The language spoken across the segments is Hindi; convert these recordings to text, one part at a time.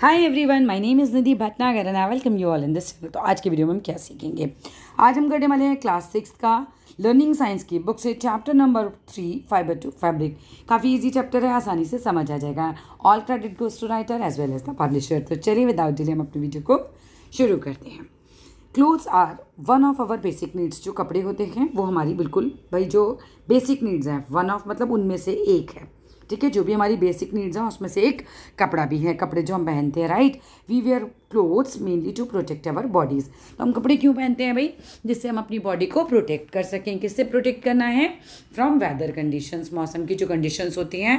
hi everyone my name is Nidhi Bhatnagar and I welcome you all in this तो आज के वीडियो में हम क्या सीखेंगे आज हम करने वाले हैं क्लास सिक्स का लर्निंग साइंस की बुक से chapter number three fibre to fabric काफ़ी इजी चैप्टर है आसानी से समझ आ जाएगा all credit goes to writer as well as the publisher तो चलिए विदाउट डिले हम अपनी वीडियो को शुरू करते हैं clothes are one of our basic needs जो कपड़े होते हैं वो हमारी बिल्कुल भाई जो बेसिक नीड्स हैं वन ऑफ मतलब उनमें से एक है ठीक है जो भी हमारी बेसिक नीड्स हैं उसमें से एक कपड़ा भी है कपड़े जो हम पहनते हैं right we wear clothes mainly to protect our bodies तो हम कपड़े क्यों पहनते हैं भाई जिससे हम अपनी बॉडी को प्रोटेक्ट कर सकें किससे प्रोटेक्ट करना है फ्रॉम वेदर कंडीशंस मौसम की जो कंडीशंस होती हैं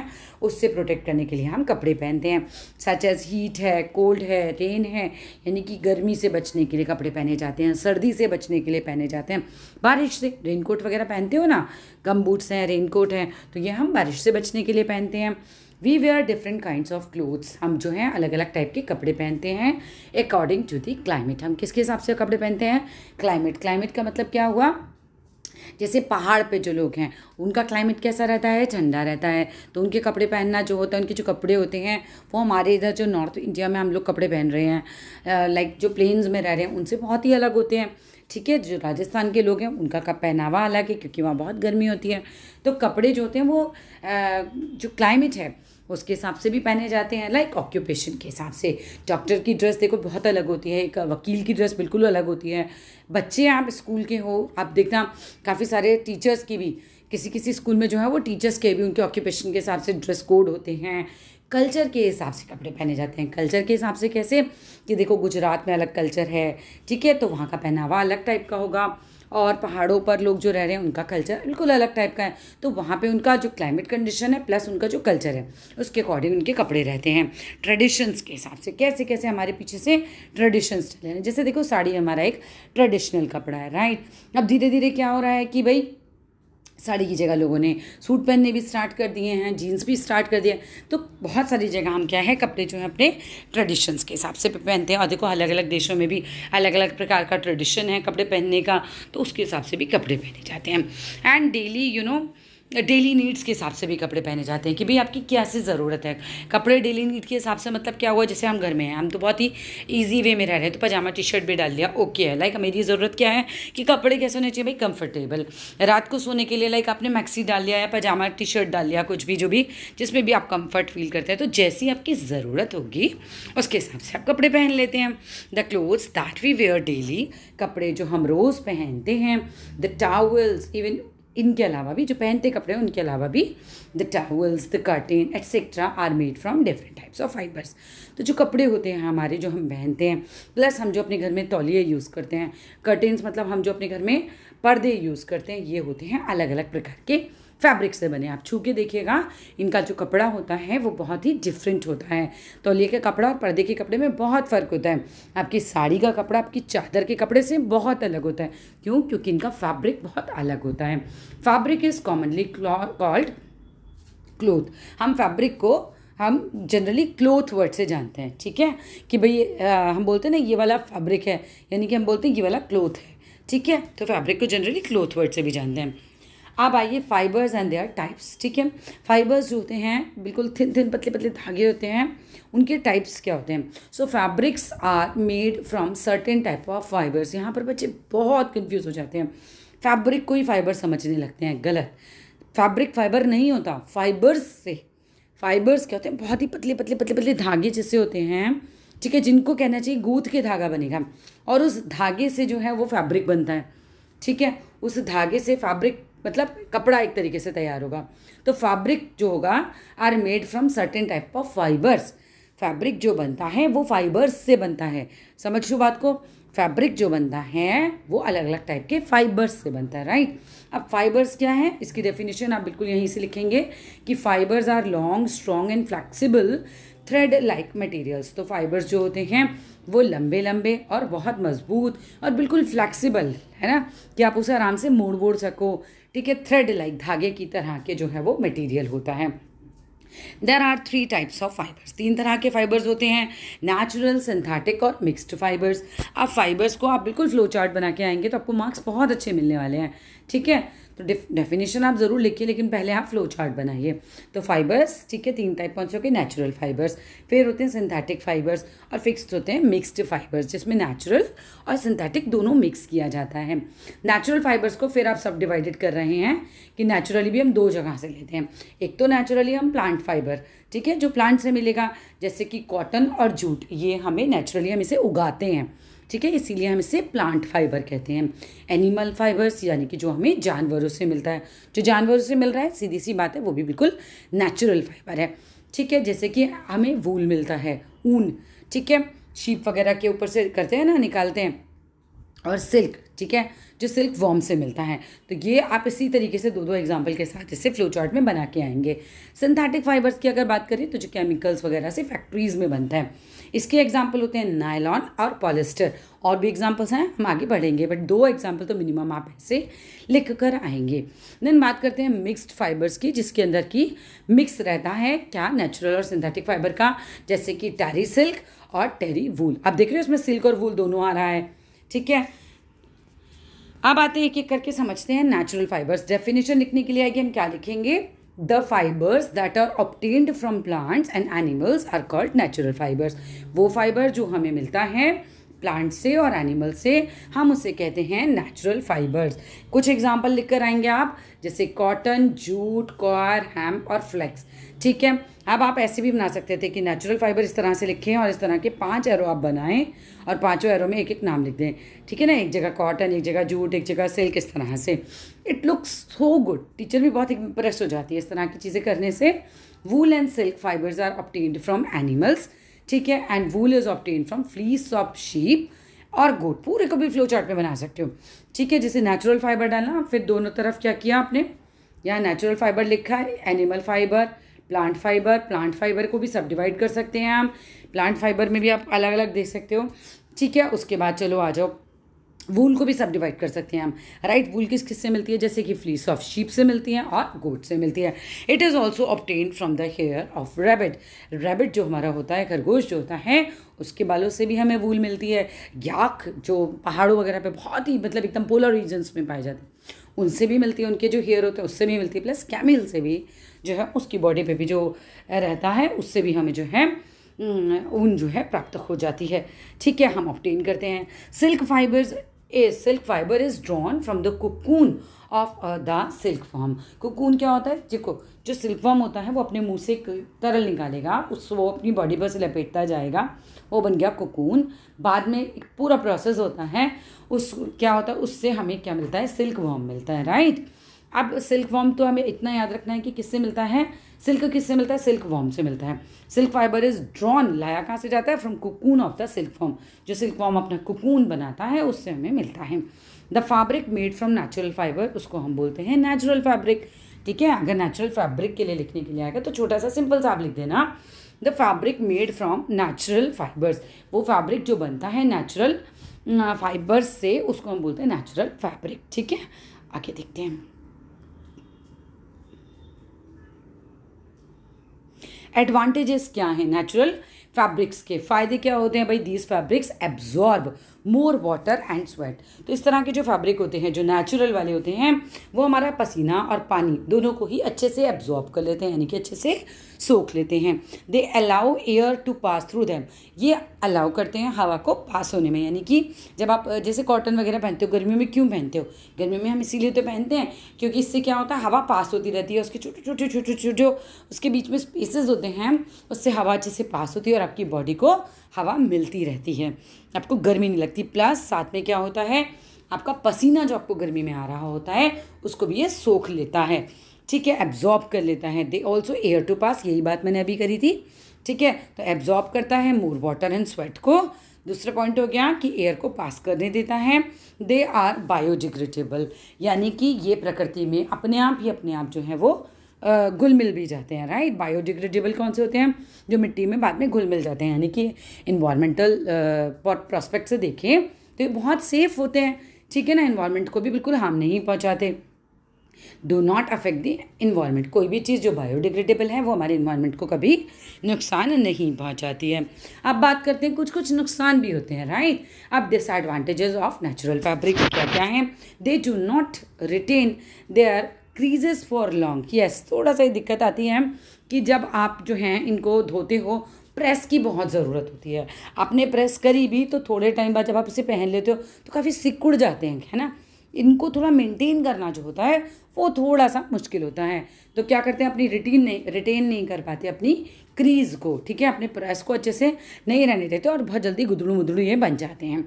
उससे प्रोटेक्ट करने के लिए हम कपड़े पहनते हैं सच एज हीट है कोल्ड है रेन है यानी कि गर्मी से बचने के लिए कपड़े पहने जाते हैं सर्दी से बचने के लिए पहने जाते हैं बारिश से रेनकोट वगैरह पहनते हो ना गम बूट्स हैं रेनकोट हैं तो ये हम बारिश से बचने के लिए पहनते हैं we wear different kind of clothes हम जो हैं अलग अलग टाइप के कपड़े पहनते हैं अकॉर्डिंग टू दी क्लाइमेट हम किसके हिसाब से कपड़े पहनते हैं क्लाइमेट क्लाइमेट का मतलब क्या हुआ जैसे पहाड़ पे जो लोग हैं उनका क्लाइमेट कैसा रहता है ठंडा रहता है तो उनके कपड़े पहनना जो होता है उनके जो कपड़े होते हैं वो हमारे इधर जो नॉर्थ इंडिया में हम लोग कपड़े पहन रहे हैं लाइक जो प्लेन्स में रह रहे हैं उनसे बहुत ही अलग होते हैं ठीक है जो राजस्थान के लोग हैं उनका का पहनावा अलग है क्योंकि वहाँ बहुत गर्मी होती है तो कपड़े जो होते हैं वो जो क्लाइमेट है उसके हिसाब से भी पहने जाते हैं लाइक ऑक्यूपेशन के हिसाब से डॉक्टर की ड्रेस देखो बहुत अलग होती है एक वकील की ड्रेस बिल्कुल अलग होती है बच्चे आप स्कूल के हो आप देखना काफ़ी सारे टीचर्स की भी किसी किसी स्कूल में जो है वो टीचर्स के भी उनके ऑक्यूपेशन के हिसाब से ड्रेस कोड होते हैं कल्चर के हिसाब से कपड़े पहने जाते हैं कल्चर के हिसाब से कैसे कि देखो गुजरात में अलग कल्चर है ठीक है तो वहाँ का पहनावा अलग टाइप का होगा और पहाड़ों पर लोग जो रह रहे हैं उनका कल्चर बिल्कुल अलग टाइप का है तो वहाँ पे उनका जो क्लाइमेट कंडीशन है प्लस उनका जो कल्चर है उसके अकॉर्डिंग उनके कपड़े रहते हैं ट्रेडिशंस के हिसाब से कैसे कैसे हमारे पीछे से ट्रेडिशंस चले हैं जैसे देखो साड़ी हमारा एक ट्रेडिशनल कपड़ा है राइट अब धीरे धीरे क्या हो रहा है कि भाई साड़ी की जगह लोगों ने सूट पहनने भी स्टार्ट कर दिए हैं जीन्स भी स्टार्ट कर दिए तो बहुत सारी जगह हम क्या है कपड़े जो हैं अपने ट्रेडिशंस के हिसाब से पहनते हैं और देखो अलग अलग देशों में भी अलग अलग प्रकार का ट्रेडिशन है कपड़े पहनने का तो उसके हिसाब से भी कपड़े पहने जाते हैं and daily you know daily needs के हिसाब से भी कपड़े पहने जाते हैं कि भाई आपकी क्या से ज़रूरत है कपड़े डेली नीड के हिसाब से मतलब क्या हुआ जैसे हम घर में हैं हम तो बहुत ही ईजी वे में रह रहे हैं तो पजामा टी शर्ट भी डाल लिया ओके है लाइक मेरी ज़रूरत क्या है कि कपड़े कैसे होने चाहिए भाई कंफर्टेबल रात को सोने के लिए लाइक आपने मैक्सी डाल लिया या पजामा टी शर्ट डाल लिया कुछ भी जो भी जिसमें भी आप कंफर्ट फील करते हैं तो जैसी आपकी ज़रूरत होगी उसके हिसाब से आप कपड़े पहन लेते हैं the clothes that we wear daily कपड़े जो हम रोज़ पहनते हैं द टावल्स इवन इनके अलावा भी जो पहनते कपड़े हैं उनके अलावा भी the towels the curtain etcetera are made from different types of fibres तो जो कपड़े होते हैं हमारे जो हम पहनते हैं प्लस हम जो अपने घर में तौलिए यूज़ करते हैं कर्टेन्स मतलब हम जो अपने घर में पर्दे यूज़ करते हैं ये होते हैं अलग अलग प्रकार के फैब्रिक से बने आप छू के देखिएगा इनका जो कपड़ा होता है वो बहुत ही डिफरेंट होता है तो लिए के कपड़ा और पर्दे के कपड़े में बहुत फ़र्क होता है आपकी साड़ी का कपड़ा आपकी चादर के कपड़े से बहुत अलग होता है क्यों क्योंकि इनका फैब्रिक बहुत अलग होता है fabric is commonly called cloth हम फैब्रिक को हम जनरली क्लोथ वर्ड से जानते हैं ठीक है कि भाई हम बोलते हैं ना ये वाला फैब्रिक है यानी कि हम बोलते हैं ये वाला क्लोथ है ठीक है तो फैब्रिक को जनरली क्लोथ वर्ड से भी जानते हैं अब आइए फाइबर्स एंड देयर टाइप्स ठीक है फाइबर्स जो होते हैं बिल्कुल थिन थिन पतले पतले धागे होते हैं उनके टाइप्स क्या होते हैं so fabrics are made from certain type of fibres यहाँ पर बच्चे बहुत कन्फ्यूज हो जाते हैं फैब्रिक को ही फाइबर समझने लगते हैं गलत फैब्रिक फाइबर नहीं होता फाइबर्स से फाइबर्स क्या होते हैं बहुत ही पतले पतले पतले पतले धागे जैसे होते हैं ठीक है जिनको कहना चाहिए गूथ के धागा बनेगा और उस धागे से जो है वो फैब्रिक बनता है ठीक है उस धागे से फैब्रिक मतलब कपड़ा एक तरीके से तैयार होगा तो फैब्रिक जो होगा are made from certain type of fibres fabric जो बनता है वो फाइबर्स से बनता है समझ लो बात को फैब्रिक जो बनता है वो अलग अलग टाइप के फाइबर्स से बनता है राइट अब फाइबर्स क्या है इसकी डेफिनेशन आप बिल्कुल यहीं से लिखेंगे कि fibres are long strong and flexible thread like materials तो फाइबर्स जो होते हैं वो लंबे लंबे और बहुत मजबूत और बिल्कुल फ्लैक्सीबल है ना कि आप उसे आराम से मोड़ मोड़ सको ठीक है थ्रेड लाइक धागे की तरह के जो है वो मटेरियल होता है there are three types of fibres तीन तरह के फाइबर्स होते हैं नेचुरल सिंथेटिक और मिक्सड फाइबर्स अब फाइबर्स को आप बिल्कुल फ्लो चार्ट बना के आएंगे तो आपको मार्क्स बहुत अच्छे मिलने वाले हैं ठीक है तो डेफिनेशन आप ज़रूर लिखिए लेकिन पहले आप फ्लो चार्ट बनाइए तो फाइबर्स ठीक है तीन टाइप कौन से होते हैं नेचुरल फाइबर्स फिर होते हैं सिंथेटिक फाइबर्स और फिक्स्ड होते हैं मिक्स्ड फाइबर्स जिसमें नेचुरल और सिंथेटिक दोनों मिक्स किया जाता है नेचुरल फाइबर्स को फिर आप सब डिवाइडेड कर रहे हैं कि नेचुरली भी हम दो जगह से लेते हैं एक तो नेचुरली हम प्लांट फाइबर ठीक है जो प्लांट से मिलेगा जैसे कि कॉटन और जूट ये हमें नेचुरली हम इसे उगाते हैं ठीक है इसीलिए हम इसे प्लांट फाइबर कहते हैं एनिमल फाइबर्स यानी कि जो हमें जानवरों से मिलता है जो जानवरों से मिल रहा है सीधी सी बात है वो भी बिल्कुल नेचुरल फाइबर है ठीक है जैसे कि हमें वूल मिलता है ऊन ठीक है शीप वगैरह के ऊपर से करते हैं ना निकालते हैं और सिल्क ठीक है जो सिल्क वॉर्म से मिलता है तो ये आप इसी तरीके से दो दो एग्जाम्पल के साथ इसे फ्लो चार्ट में बना के आएंगे सिंथेटिक फाइबर्स की अगर बात करें तो जो केमिकल्स वगैरह से फैक्ट्रीज़ में बनता है इसके एग्जाम्पल होते हैं नायलॉन और पॉलिस्टर और भी एग्जाम्पल्स हैं हम आगे बढ़ेंगे बट दो एग्जाम्पल तो मिनिमम आप ऐसे लिख कर आएंगे देन बात करते हैं मिक्स्ड फाइबर्स की जिसके अंदर की मिक्स रहता है क्या नेचुरल और सिंथेटिक फाइबर का जैसे कि टैरी सिल्क और टेरी वूल आप देख रहे हो इसमें सिल्क और वूल दोनों आ रहा है ठीक है अब आते हैं एक एक करके समझते हैं नेचुरल फाइबर्स डेफिनेशन लिखने के लिए आएगी हम क्या लिखेंगे the fibres that are obtained from plants and animals are called natural fibres वो फाइबर जो हमें मिलता है प्लांट से और एनिमल से हम उसे कहते हैं नेचुरल फाइबर्स कुछ एग्जाम्पल लिख कर आएंगे आप जैसे कॉटन जूट कॉर हैम्प और फ्लेक्स ठीक है अब आप ऐसे भी बना सकते थे कि नेचुरल फाइबर इस तरह से लिखें और इस तरह के पांच एरो आप बनाएं और पांचों एरो में एक एक नाम लिख दें ठीक है ना एक जगह कॉटन एक जगह जूट एक जगह सिल्क इस तरह से it looks so good teacher भी बहुत इम्प्रेस हो जाती है इस तरह की चीज़ें करने से wool and silk fibres are obtained from animals ठीक है and wool is obtain from fleece of sheep और गोट पूरे को भी फ्लो चार्ट में बना सकते हो ठीक है जैसे नेचुरल फाइबर डालना फिर दोनों तरफ क्या किया आपने यहाँ नेचुरल फाइबर लिखा है animal fibre plant fibre plant fibre को भी सब डिवाइड कर सकते हैं हम प्लांट फाइबर में भी आप अलग अलग देख सकते हो ठीक है उसके बाद चलो आ जाओ वूल को भी सब डिवाइड कर सकते हैं हम राइट वूल किस किस से मिलती है जैसे कि फ्लीस ऑफ शीप से मिलती है और गोट से मिलती है it is also obtain from the hair of rabbit rabbit जो हमारा होता है खरगोश जो होता है उसके बालों से भी हमें वूल मिलती है याक जो पहाड़ों वगैरह पे बहुत ही मतलब एकदम पोलर रीजन्स में पाए जाते हैं उनसे भी मिलती है उनके जो हेयर होते हैं उससे भी मिलती है प्लस कैमिल से भी जो है उसकी बॉडी पे भी जो रहता है उससे भी हमें जो है ऊन जो है प्राप्त हो जाती है ठीक है हम ऑप्टेन करते हैं silk fibres silk fibre is drawn from the cocoon of the silk worm cocoon क्या होता है देखो जो सिल्क फॉर्म होता है वो अपने मुंह से तरल निकालेगा उस वो अपनी बॉडी पर से लपेटता जाएगा वो बन गया कोकून बाद में एक पूरा प्रोसेस होता है उस क्या होता है उससे हमें क्या मिलता है सिल्क वॉर्म मिलता है राइट अब सिल्क वॉर्म तो हमें इतना याद रखना है कि किससे मिलता है सिल्क किससे मिलता है सिल्क वॉर्म से मिलता है सिल्क फाइबर इज ड्रॉन लाया कहाँ से जाता है from cocoon of the silk worm जो सिल्क फॉर्म अपना कुकून बनाता है उससे हमें मिलता है the fabric made from natural fibre उसको हम बोलते हैं नेचुरल फैब्रिक ठीक है अगर नेचुरल फैब्रिक के लिए लिखने के लिए आएगा तो छोटा सा सिंपल सा आप लिख देना the fabric made from natural fibres वो फैब्रिक जो बनता है नेचुरल फाइबर्स से उसको हम बोलते हैं नेचुरल फैब्रिक ठीक है आगे देखते हैं एडवांटेजेस क्या हैं नेचुरल फैब्रिक्स के फ़ायदे क्या होते हैं भाई these fabrics absorb more water and sweat तो इस तरह के जो फैब्रिक होते हैं जो नेचुरल वाले होते हैं वो हमारा पसीना और पानी दोनों को ही अच्छे से एब्जॉर्ब कर लेते हैं यानी कि अच्छे से सोख लेते हैं they allow air to pass through them ये अलाउ करते हैं हवा को पास होने में यानी कि जब आप जैसे कॉटन वगैरह पहनते हो गर्मियों में क्यों पहनते हो गर्मियों में हम इसीलिए तो पहनते हैं क्योंकि इससे क्या होता है हवा पास होती रहती है उसके छोटे छोटे छोटे छोटे जो उसके बीच में स्पेसेस होते हैं उससे हवा अच्छे से पास होती है और आपकी बॉडी को हवा मिलती रहती है आपको गर्मी नहीं लगती प्लस साथ में क्या होता है आपका पसीना जो आपको गर्मी में आ रहा होता है उसको भी ये सोख लेता है ठीक है एब्जॉर्ब कर लेता है they also air to pass यही बात मैंने अभी करी थी ठीक है तो एब्जॉर्ब करता है मोर वाटर एंड स्वेट को दूसरा पॉइंट हो गया कि एयर को पास करने देता है दे आर बायोडिग्रेडेबल यानी कि ये प्रकृति में अपने आप ही अपने आप जो है वो घुल मिल भी जाते हैं राइट बायोडिग्रेडेबल कौन से होते हैं जो मिट्टी में बाद में घुल मिल जाते हैं यानी कि इन्वायरमेंटल प्रॉस्पेक्ट से देखें तो ये बहुत सेफ़ होते हैं ठीक है ना इन्वायरमेंट को भी बिल्कुल हार्म नहीं पहुँचाते do not affect the environment कोई भी चीज़ जो बायोडिग्रेडेबल है वो हमारे इन्वायरमेंट को कभी नुकसान नहीं पहुंचाती है अब बात करते हैं कुछ कुछ नुकसान भी होते हैं राइट अब डिसएडवांटेजेस ऑफ नेचुरल फैब्रिक क्या क्या हैं they do not retain their creases for long yes थोड़ा सा ही दिक्कत आती है कि जब आप जो हैं इनको धोते हो प्रेस की बहुत ज़रूरत होती है आपने प्रेस करी भी तो थोड़े टाइम बाद जब आप इसे पहन लेते हो तो काफ़ी सिकुड़ जाते हैं है ना इनको थोड़ा मेंटेन करना जो होता है वो थोड़ा सा मुश्किल होता है तो क्या करते हैं अपनी रिटीन नहीं रिटेन नहीं कर पाते अपनी क्रीज को ठीक है अपने प्रेस को अच्छे से नहीं रहने देते और बहुत जल्दी गुदड़ू मुदड़ू ये बन जाते हैं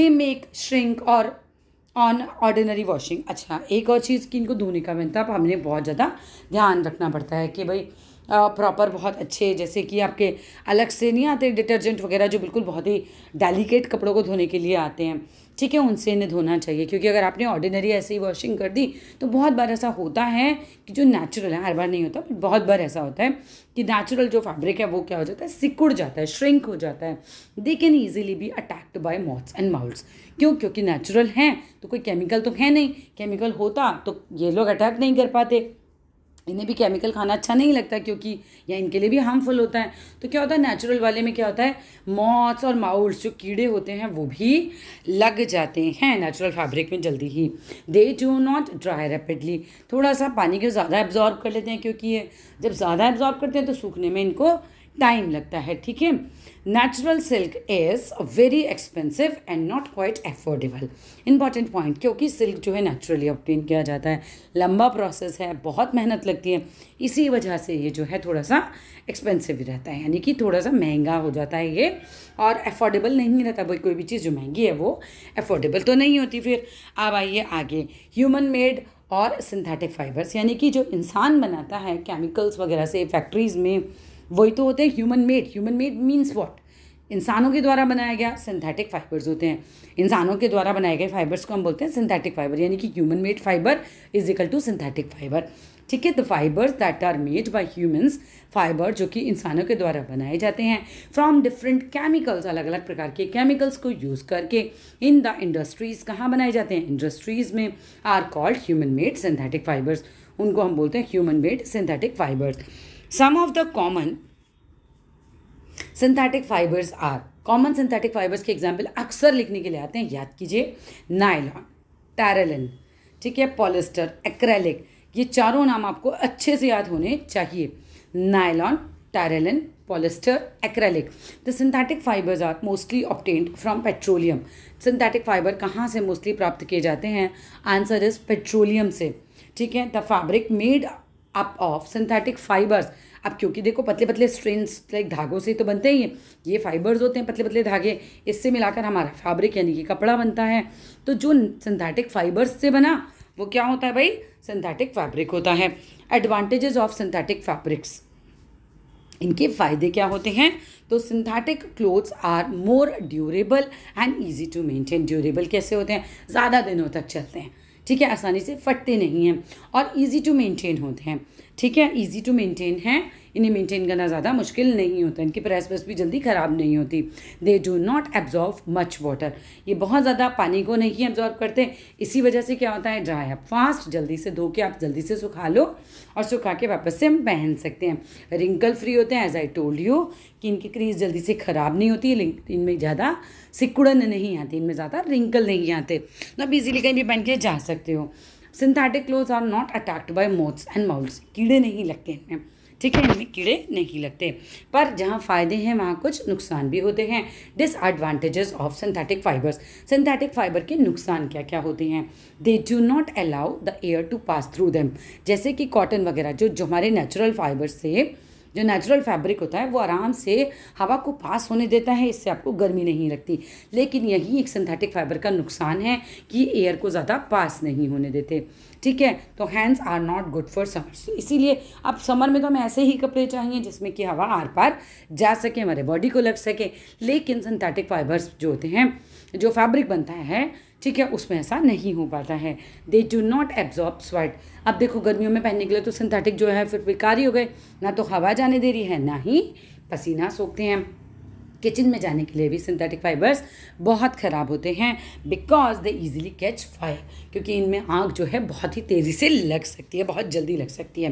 दे मेक श्रिंक और ऑन ऑर्डिनरी वॉशिंग अच्छा एक और चीज़ कि इनको धोने का मिलता है हमने बहुत ज़्यादा ध्यान रखना पड़ता है कि भाई प्रॉपर बहुत अच्छे जैसे कि आपके अलग से नहीं आते डिटर्जेंट वगैरह जो बिल्कुल बहुत ही डेलिकेट कपड़ों को धोने के लिए आते हैं ठीक है उनसे इन्हें धोना चाहिए क्योंकि अगर आपने ऑर्डिनरी ऐसे ही वॉशिंग कर दी तो बहुत बार ऐसा होता है कि जो नेचुरल है हर बार नहीं होता बट बहुत बार ऐसा होता है कि नेचुरल जो फैब्रिक है वो क्या हो जाता है सिकुड़ जाता है श्रिंक हो जाता है they can easily be attacked by moths and moulds क्यों क्योंकि नेचुरल हैं तो कोई केमिकल तो है नहीं केमिकल होता तो ये लोग अटैक नहीं कर पाते इन्हें भी केमिकल खाना अच्छा नहीं लगता क्योंकि या इनके लिए भी हार्मफुल होता है तो क्या होता है नेचुरल वाले में क्या होता है मॉथ्स और माउल्स जो कीड़े होते हैं वो भी लग जाते हैं नेचुरल फैब्रिक में जल्दी ही they do not dry rapidly थोड़ा सा पानी को ज़्यादा एब्जॉर्ब कर लेते हैं क्योंकि ये जब ज़्यादा एब्जॉर्ब करते हैं तो सूखने में इनको टाइम लगता है ठीक है natural silk is very expensive and not quite affordable important point क्योंकि सिल्क जो है नेचुरली ऑप्टेन किया जाता है लंबा प्रोसेस है बहुत मेहनत लगती है इसी वजह से ये जो है थोड़ा सा एक्सपेंसिव रहता है यानी कि थोड़ा सा महंगा हो जाता है ये और एफोर्डेबल नहीं रहता भाई कोई भी चीज़ जो महंगी है वो एफोर्डेबल तो नहीं होती फिर अब आइए आगे ह्यूमन मेड और सिंथेटिक फाइबर्स यानी कि जो इंसान बनाता है केमिकल्स वगैरह से फैक्ट्रीज़ में वही तो होते हैं human made human made means what इंसानों के द्वारा बनाया गया सिंथेटिक फाइबर्स होते हैं इंसानों के द्वारा बनाए गए फाइबर्स को हम बोलते हैं सिंथेटिक फाइबर यानी कि human made fibre is equal to synthetic fibre ठीक है the fibres that are made by humans fibre जो कि इंसानों के द्वारा बनाए जाते हैं फ्रॉम डिफरेंट केमिकल्स अलग अलग प्रकार के केमिकल्स को यूज़ करके इन द इंडस्ट्रीज़ कहाँ बनाए जाते हैं इंडस्ट्रीज़ में are called human made synthetic fibres उनको हम बोलते हैं human made synthetic fibres Some of the common synthetic fibers are common synthetic fibres के एग्जाम्पल अक्सर लिखने के लिए आते हैं याद कीजिए नायलॉन टैरलिन ठीक है पॉलिस्टर एक्रेलिक ये चारों नाम आपको अच्छे से याद होने चाहिए nylon terylene polyester acrylic the synthetic fibres are mostly obtained from petroleum synthetic fibre कहाँ से मोस्टली प्राप्त किए जाते हैं आंसर इज पेट्रोलियम से ठीक है the fabric made up of synthetic fibres अब क्योंकि देखो पतले पतले स्ट्रेंस लाइक धागों से तो बनते ही हैं ये फाइबर्स होते हैं पतले पतले धागे इससे मिलाकर हमारा फैब्रिक यानी कि कपड़ा बनता है तो जो सिंथेटिक फाइबर्स से बना वो क्या होता है भाई सिंथेटिक फैब्रिक होता है एडवांटेजेस ऑफ सिंथेटिक फैब्रिक्स इनके फायदे क्या होते हैं तो synthetic clothes are more durable and easy to maintain durable कैसे होते हैं ज़्यादा दिनों तक चलते हैं ठीक है आसानी से फटते नहीं हैं और ईजी टू मेंटेन होते हैं ठीक है ईजी टू मेंटेन है इन्हें मेंटेन करना ज़्यादा मुश्किल नहीं होता इनकी प्रेस प्रेस भी जल्दी ख़राब नहीं होती they do not absorb much water ये बहुत ज़्यादा पानी को नहीं एब्जॉर्व करते इसी वजह से क्या होता है ड्राई अप फास्ट जल्दी से धो के आप जल्दी से सुखा लो और सुखा के वापस से हम पहन सकते हैं रिंकल फ्री होते हैं एज आई टोल्ड यू कि इनकी क्रीज जल्दी से ख़राब नहीं होती इनमें ज़्यादा सिकुड़न नहीं आती इनमें ज़्यादा रिंकल नहीं आते ना तो आप इजीली कहीं भी पहन के जा सकते हो synthetic cloth are not attacked by moths and moulds कीड़े नहीं लगते इनमें ठीक है इनमें कीड़े नहीं लगते पर जहाँ फ़ायदे हैं वहाँ कुछ नुकसान भी होते हैं disadvantages of synthetic fibres synthetic fibre के नुकसान क्या क्या होते हैं they do not allow the air to pass through them जैसे कि कॉटन वगैरह जो जो हमारे नेचुरल फ़ाइबर्स से जो नेचुरल फैब्रिक होता है वो आराम से हवा को पास होने देता है इससे आपको गर्मी नहीं लगती लेकिन यही एक सिंथेटिक फाइबर का नुकसान है कि एयर को ज़्यादा पास नहीं होने देते ठीक है तो hands are not good for summer इसीलिए अब समर में तो हमें ऐसे ही कपड़े चाहिए जिसमें कि हवा आर पार जा सके हमारे बॉडी को लग सके लेकिन सिंथेटिक फाइबर्स जो होते हैं जो फैब्रिक बनता है ठीक है उसमें ऐसा नहीं हो पाता है they do not absorb sweat अब देखो गर्मियों में पहनने के लिए तो सिंथेटिक जो है फिर बेकार ही हो गए ना तो हवा जाने दे रही है ना ही पसीना सोखते हैं किचन में जाने के लिए भी सिंथेटिक फाइबर्स बहुत ख़राब होते हैं because they easily catch fire क्योंकि इनमें आग जो है बहुत ही तेज़ी से लग सकती है बहुत जल्दी लग सकती है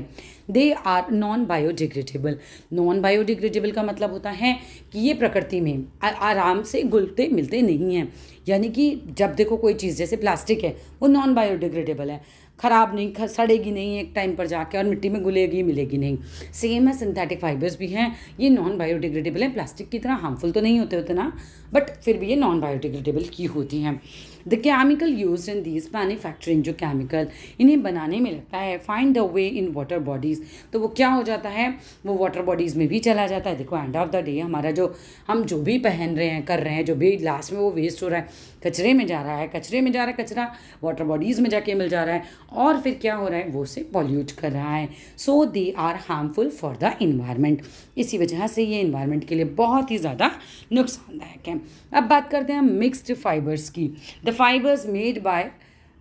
they are non biodegradable non biodegradable का मतलब होता है कि ये प्रकृति में आराम से घुलते मिलते नहीं हैं यानी कि जब देखो कोई चीज़ जैसे प्लास्टिक है वो नॉन बायोडिग्रेडेबल है ख़राब नहीं सड़ेगी नहीं एक टाइम पर जाके और मिट्टी में गुलेगी मिलेगी नहीं सेम है सिंथेटिक फाइबर्स भी हैं ये नॉन बायोडिग्रेडेबल हैं प्लास्टिक की तरह हार्मफुल तो नहीं होते उतना बट फिर भी ये नॉन बायोडिग्रेडेबल की होती हैं the chemical use in these manufacturing जो केमिकल इन्हें बनाने में लगता है find the way in water bodies तो वो क्या हो जाता है वो वाटर बॉडीज़ में भी चला जाता है देखो एंड ऑफ द डे हमारा जो हम जो भी पहन रहे हैं कर रहे हैं जो भी लास्ट में वो वेस्ट हो रहा है कचरे में जा रहा है कचरे में जा रहा है कचरा वाटर बॉडीज़ में जाके मिल जा रहा है और फिर क्या हो रहा है वो उसे पॉल्यूट कर रहा है so they are harmful for the environment इसी वजह से ये इन्वायरमेंट के लिए बहुत ही ज़्यादा नुकसानदायक है अब बात करते हैं हम मिक्स्ड फाइबर्स की the fibres made by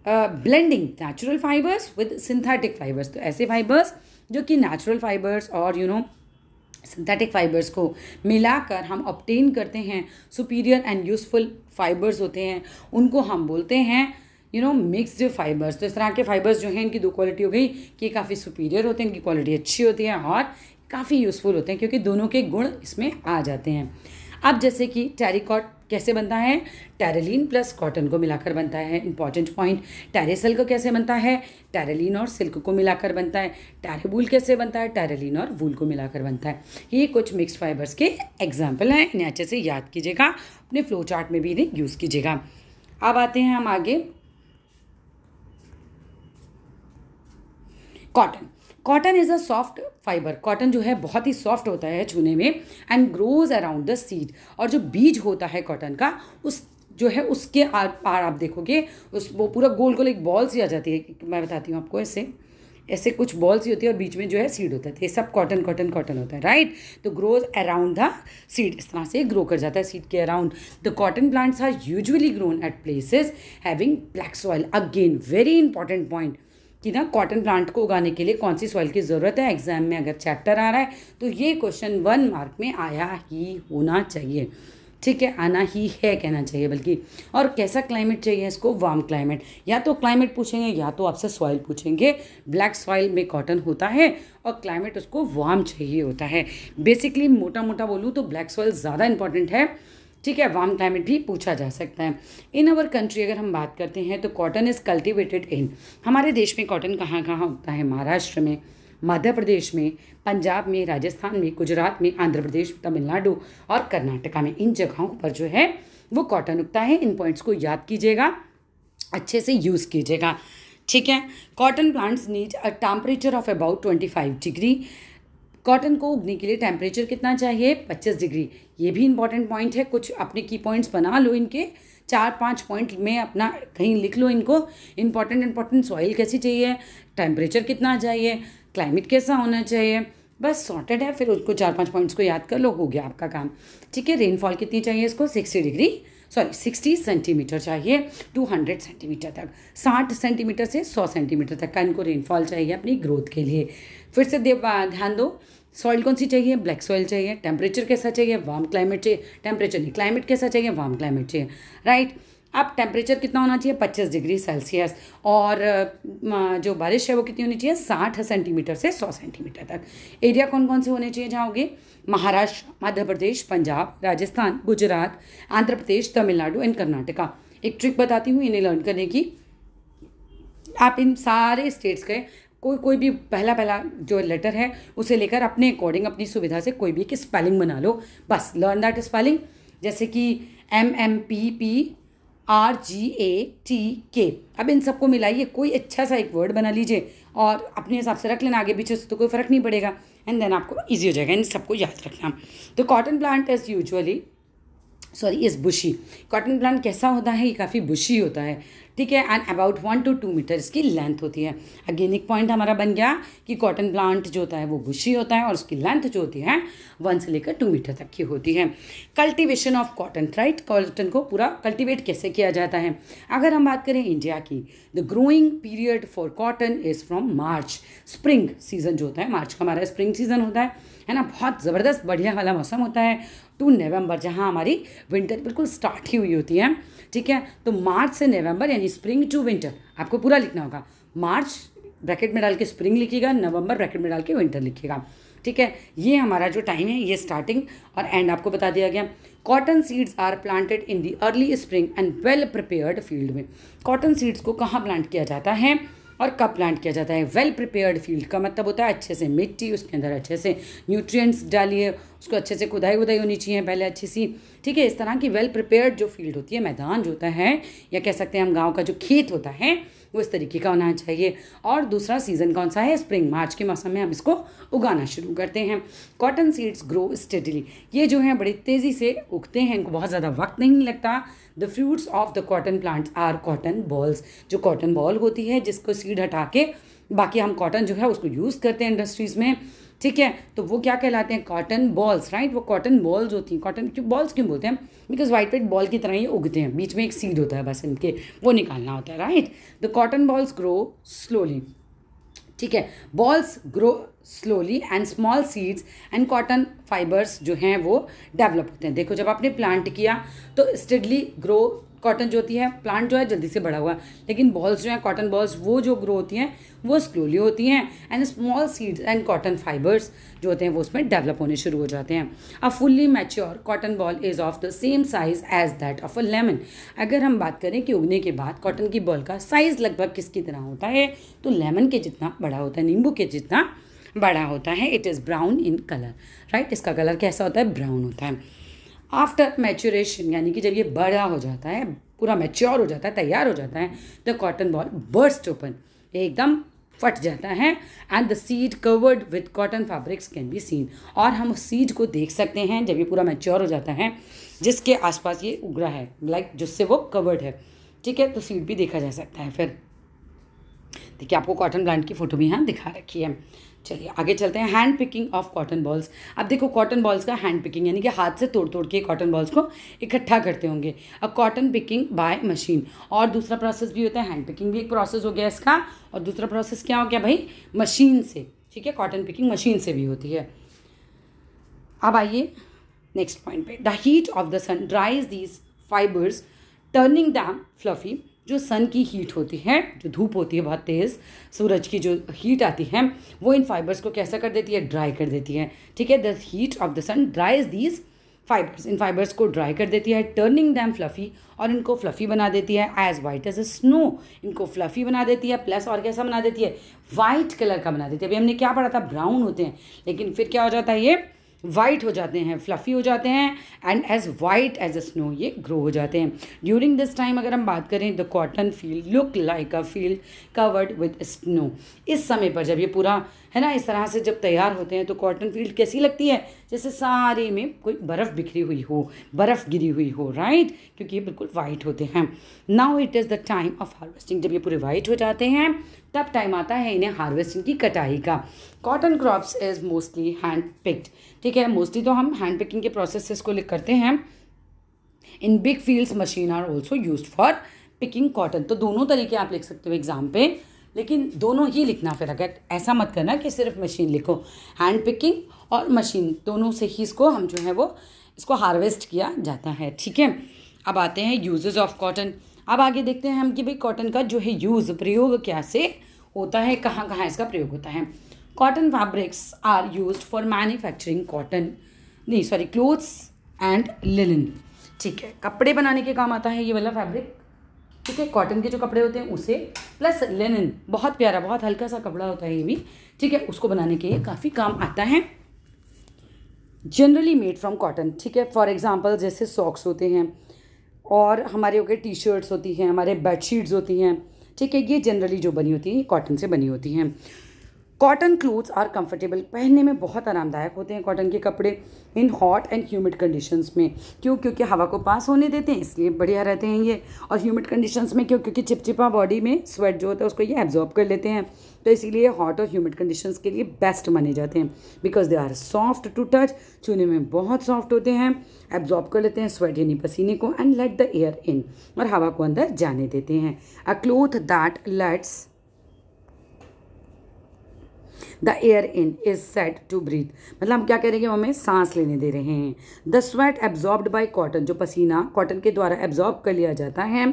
blending natural fibres with synthetic fibres तो ऐसे फाइबर्स जो कि नेचुरल फाइबर्स और you you know know, synthetic fibres को मिलाकर हम ऑप्टेन करते हैं सुपीरियर एंड यूज़फुल फाइबर्स होते हैं उनको हम बोलते हैं यू नो मिक्सड फाइबर्स तो इस तरह के फाइबर्स जो हैं इनकी दो क्वालिटी हो गई कि काफ़ी सुपीरियर होते हैं इनकी क्वालिटी अच्छी होती है और काफ़ी यूज़फुल होते हैं क्योंकि दोनों के गुण इसमें आ जाते हैं अब जैसे कि टेरिकॉट कैसे बनता है टेरेलिन प्लस कॉटन को मिलाकर बनता है इंपॉर्टेंट पॉइंट टेरेसल सिल्क कैसे बनता है टेरेलिन और सिल्क को मिलाकर बनता है टेरेबूल कैसे बनता है टेरेलिन और वूल को मिलाकर बनता है ये कुछ मिक्स फाइबर्स के एग्जाम्पल हैं इन्हें अच्छे से याद कीजिएगा अपने फ्लो चार्ट में भी इन्हें यूज़ कीजिएगा अब आते हैं हम आगे cotton cotton is a soft fibre cotton जो है बहुत ही सॉफ्ट होता है छूने में and grows around the seed और जो बीज होता है कॉटन का उस जो है उसके आर पार आप देखोगे उस वो पूरा गोल गोल एक बॉल सी आ जाती है मैं बताती हूँ आपको ऐसे ऐसे कुछ बॉल सी होती है और बीच में जो है सीड होता है ये सब कॉटन कॉटन कॉटन होता है राइट तो ग्रोज अराउंड द सीड इस तरह से ग्रो कर जाता है सीड के around the cotton plants are usually grown at places having black soil again very important point कि ना कॉटन प्लांट को उगाने के लिए कौन सी सॉइल की ज़रूरत है एग्ज़ाम में अगर चैप्टर आ रहा है तो ये क्वेश्चन वन मार्क में आया ही होना चाहिए ठीक है आना ही है कहना चाहिए बल्कि और कैसा क्लाइमेट चाहिए इसको वार्म क्लाइमेट या तो क्लाइमेट पूछेंगे या तो आपसे सॉइल पूछेंगे ब्लैक सॉइल में कॉटन होता है और क्लाइमेट उसको वार्म चाहिए होता है बेसिकली मोटा मोटा बोलूँ तो ब्लैक सॉइल ज़्यादा इंपॉर्टेंट है ठीक है वार्म क्लाइमेट भी पूछा जा सकता है इन अवर कंट्री अगर हम बात करते हैं तो कॉटन इज़ कल्टिवेटेड इन हमारे देश में कॉटन कहाँ कहाँ उगता है महाराष्ट्र में मध्य प्रदेश में पंजाब में राजस्थान में गुजरात में आंध्र प्रदेश तमिलनाडु और कर्नाटका में इन जगहों पर जो है वो कॉटन उगता है इन पॉइंट्स को याद कीजिएगा अच्छे से यूज़ कीजिएगा ठीक है cotton plants need a temperature of about twenty five degree cotton को उगने के लिए टेम्परेचर कितना चाहिए 25 डिग्री ये भी इंपॉर्टेंट पॉइंट है कुछ अपने की पॉइंट्स बना लो इनके चार पाँच पॉइंट में अपना कहीं लिख लो इनको इंपॉर्टेंट इंपॉर्टेंट सॉइल कैसी चाहिए टेम्परेचर कितना चाहिए क्लाइमेट कैसा होना चाहिए बस सॉर्टेड है फिर उसको चार पाँच पॉइंट्स को याद कर लो हो गया आपका काम ठीक है रेनफॉल कितनी चाहिए इसको sixty degree sorry sixty centimetre चाहिए टू हंड्रेड सेंटीमीटर तक साठ सेंटीमीटर से सौ सेंटीमीटर तक का इनको रेनफॉल चाहिए अपनी ग्रोथ के लिए फिर से ध्यान दो सॉइल कौन सी चाहिए ब्लैक सॉइल चाहिए टेम्परेचर कैसा चाहिए वार्म क्लाइमेट चाहिए टेम्परेचर नहीं क्लाइमेट कैसा चाहिए वार्म क्लाइमेट चाहिए राइट अब टेम्परेचर कितना होना चाहिए पच्चीस डिग्री सेल्सियस और जो बारिश है वो कितनी होनी चाहिए साठ सेंटीमीटर से सौ सेंटीमीटर तक एरिया कौन कौन से होने चाहिए जहाँ होंगे महाराष्ट्र मध्य प्रदेश पंजाब राजस्थान गुजरात आंध्र प्रदेश तमिलनाडु एंड कर्नाटका एक ट्रिक बताती हूँ इन्हें लर्न करने की आप इन सारे स्टेट्स के कोई कोई भी पहला पहला जो लेटर है उसे लेकर अपने अकॉर्डिंग अपनी सुविधा से कोई भी एक स्पेलिंग बना लो बस लर्न दैट स्पेलिंग जैसे कि M M P P R G A T K अब इन सबको मिलाइए कोई अच्छा सा एक वर्ड बना लीजिए और अपने हिसाब से रख लेना आगे पीछे से तो कोई फ़र्क नहीं पड़ेगा एंड देन आपको ईजी हो जाएगा इन सबको याद रखना तो cotton plant is usually sorry is bushy cotton plant कैसा होता है ये काफ़ी बुशी होता है ठीक है and about one two two metre इसकी लेंथ होती है अगेन एक पॉइंट हमारा बन गया कि कॉटन प्लांट जो होता है वो बुशी होता है और उसकी लेंथ जो होती है वन से लेकर टू मीटर तक की होती है cultivation of cotton right cotton को पूरा कल्टिवेट कैसे किया जाता है अगर हम बात करें इंडिया की the growing period for cotton is from March spring season जो होता है मार्च का हमारा स्प्रिंग सीजन होता है है ना बहुत ज़बरदस्त बढ़िया वाला मौसम होता है टू नवंबर जहाँ हमारी विंटर बिल्कुल स्टार्ट ही हुई होती है ठीक है तो मार्च से नवंबर यानी स्प्रिंग टू विंटर आपको पूरा लिखना होगा मार्च ब्रैकेट में डाल के स्प्रिंग लिखिएगा नवंबर ब्रैकेट में डाल के विंटर लिखिएगा ठीक है ये हमारा जो टाइम है ये स्टार्टिंग और एंड आपको बता दिया गया cotton seeds are planted in the early spring and well prepared field में कॉटन सीड्स को कहाँ प्लांट किया जाता है और कब प्लांट किया जाता है वेल प्रिपेयर्ड फील्ड का मतलब होता है अच्छे से मिट्टी उसके अंदर अच्छे से न्यूट्रिएंट्स डालिए उसको अच्छे से खुदाई उदाई होनी चाहिए पहले अच्छी सी ठीक है इस तरह की वेल प्रिपेयर्ड जो फील्ड होती है मैदान जो होता है या कह सकते हैं हम गाँव का जो खेत होता है वो इस तरीके का होना चाहिए और दूसरा सीज़न कौन सा है स्प्रिंग मार्च के मौसम में हम इसको उगाना शुरू करते हैं कॉटन सीड्स ग्रो स्टेडली ये जो हैं बड़ी तेज़ी से उगते हैं इनको बहुत ज़्यादा वक्त नहीं लगता the fruits of the cotton plants are cotton bolls जो कॉटन बॉल होती है जिसको सीड हटा के बाकी हम कॉटन जो है उसको यूज़ करते हैं इंडस्ट्रीज़ में ठीक है तो वो क्या कहलाते हैं कॉटन बॉल्स राइट वो कॉटन बॉल्स होती हैं कॉटन क्यों बॉल्स क्यों बोलते हैं बिकॉज व्हाइट वाइट बॉल की तरह ही उगते हैं बीच में एक सीड होता है बस इनके वो निकालना होता है right the cotton bolls grow slowly ठीक है bolls grow slowly and small seeds and cotton fibres जो हैं वो डेवलप होते हैं देखो जब आपने प्लांट किया तो स्टेडली ग्रो कॉटन जो होती है प्लांट जो है जल्दी से बड़ा हुआ लेकिन बॉल्स जो हैं कॉटन बॉल्स वो जो ग्रो होती हैं वो स्लोली होती हैं and small seeds and cotton fibres जो होते हैं वो उसमें डेवलप होने शुरू हो जाते हैं a fully mature cotton boll is of the same size as that of a lemon अगर हम बात करें कि उगने के बाद कॉटन की बॉल का साइज़ लगभग किसकी तरह होता है तो लेमन के जितना बड़ा होता है नींबू के जितना बड़ा होता है it is brown in colour right इसका कलर कैसा होता है ब्राउन होता है आफ्टर मैच्योरेशन यानी कि जब ये बड़ा हो जाता है पूरा मैच्योर हो जाता है तैयार हो जाता है the cotton boll burst open एकदम फट जाता है and the seed covered with cotton fabrics can be seen और हम उस सीड को देख सकते हैं जब ये पूरा मैच्योर हो जाता है जिसके आसपास ये उगरा है लाइक like जिससे वो कवर्ड है ठीक है तो सीड भी देखा जा सकता है फिर देखिए आपको कॉटन प्लांट की फ़ोटो भी यहाँ दिखा रखी है चलिए आगे चलते हैं hand picking of cotton bolls अब देखो कॉटन बॉल्स का हैंड पिकिंग यानी कि हाथ से तोड़ तोड़ के कॉटन बॉल्स को इकट्ठा करते होंगे अब कॉटन पिकिंग बाय मशीन और दूसरा प्रोसेस भी होता है हैंड पिकिंग भी एक प्रोसेस हो गया इसका और दूसरा प्रोसेस क्या हो गया भाई मशीन से ठीक है कॉटन पिकिंग मशीन से भी होती है अब आइए नेक्स्ट पॉइंट पे the heat of the sun dries these fibres turning them fluffy जो सन की हीट होती है जो धूप होती है बहुत तेज़ सूरज की जो हीट आती है वो इन फाइबर्स को कैसा कर देती है ड्राई कर देती है ठीक है the heat of the sun dries these fibres इन फाइबर्स को ड्राई कर देती है टर्निंग डैम फ्लफ़ी और इनको फ्लफ़ी बना देती है as white as a snow इनको फ्लफ़ी बना देती है प्लस और कैसा बना देती है वाइट कलर का बना देती है अभी हमने क्या पढ़ा था ब्राउन होते हैं लेकिन फिर क्या हो जाता है ये वाइट हो जाते हैं फ्लफ़ी हो जाते हैं and as white as a snow ये ग्रो हो जाते हैं ड्यूरिंग दिस टाइम अगर हम बात करें the cotton field look like a field covered with snow इस समय पर जब ये पूरा है ना इस तरह से जब तैयार होते हैं तो कॉटन फील्ड कैसी लगती है जैसे सारे में कोई बर्फ़ बिखरी हुई हो बर्फ़ गिरी हुई हो राइट क्योंकि ये बिल्कुल वाइट होते हैं now it is the time of harvesting जब ये पूरे वाइट हो जाते हैं तब टाइम आता है इन्हें हार्वेस्टिंग की कटाई का cotton crops is mostly hand picked ठीक है मोस्टली तो हम हैंड पिकिंग के प्रोसेस से इसको करते हैं in big fields machine are also use for picking cotton तो दोनों तरीके आप लिख सकते हो एग्जाम पे लेकिन दोनों ही लिखना फिर अगर ऐसा मत करना कि सिर्फ मशीन लिखो हैंड पिकिंग और मशीन दोनों से ही इसको हम जो है वो इसको हार्वेस्ट किया जाता है ठीक है अब आते हैं यूजेज ऑफ कॉटन अब आगे देखते हैं हम कि भाई कॉटन का जो है यूज़ प्रयोग क्या से होता है कहाँ कहाँ इसका प्रयोग होता है cotton fabrics are use for manufacturing cotton नहीं सॉरी क्लोथ्स एंड लिलन ठीक है कपड़े बनाने के काम आता है ये वाला फैब्रिक ठीक है कॉटन के जो कपड़े होते हैं उसे प्लस लेनन बहुत प्यारा बहुत हल्का सा कपड़ा होता है ये भी ठीक है उसको बनाने के लिए काफ़ी काम आता है जनरली मेड फ्रॉम कॉटन ठीक है फॉर एग्ज़ाम्पल जैसे सॉक्स होते हैं और हमारे ओके टी शर्ट्स होती हैं हमारे बेडशीट्स होती हैं ठीक है ये जनरली जो बनी होती है कॉटन से बनी होती हैं कॉटन क्लोथ्स आर कंफर्टेबल पहनने में बहुत आरामदायक होते हैं कॉटन के कपड़े in hot and humid conditions में क्यों क्योंकि हवा को पास होने देते हैं इसलिए बढ़िया रहते हैं ये और ह्यूमिड कंडीशंस में क्यों क्योंकि चिपचिपा बॉडी में स्वेट जो होता है उसको ये एब्जॉर्ब कर लेते हैं तो इसीलिए हॉट और ह्यूमिड कंडीशंस के लिए बेस्ट माने जाते हैं because they are soft to touch चूने में बहुत सॉफ्ट होते हैं एब्जॉर्ब कर लेते हैं स्वेट यानी पसीने को and let the air in और हवा को अंदर जाने देते हैं a cloth that lets the air in is said to breathe मतलब हम क्या कह रहे हैं कि हमें सांस लेने दे रहे हैं the sweat absorb by cotton जो पसीना कॉटन के द्वारा एब्जॉर्ब कर लिया जाता है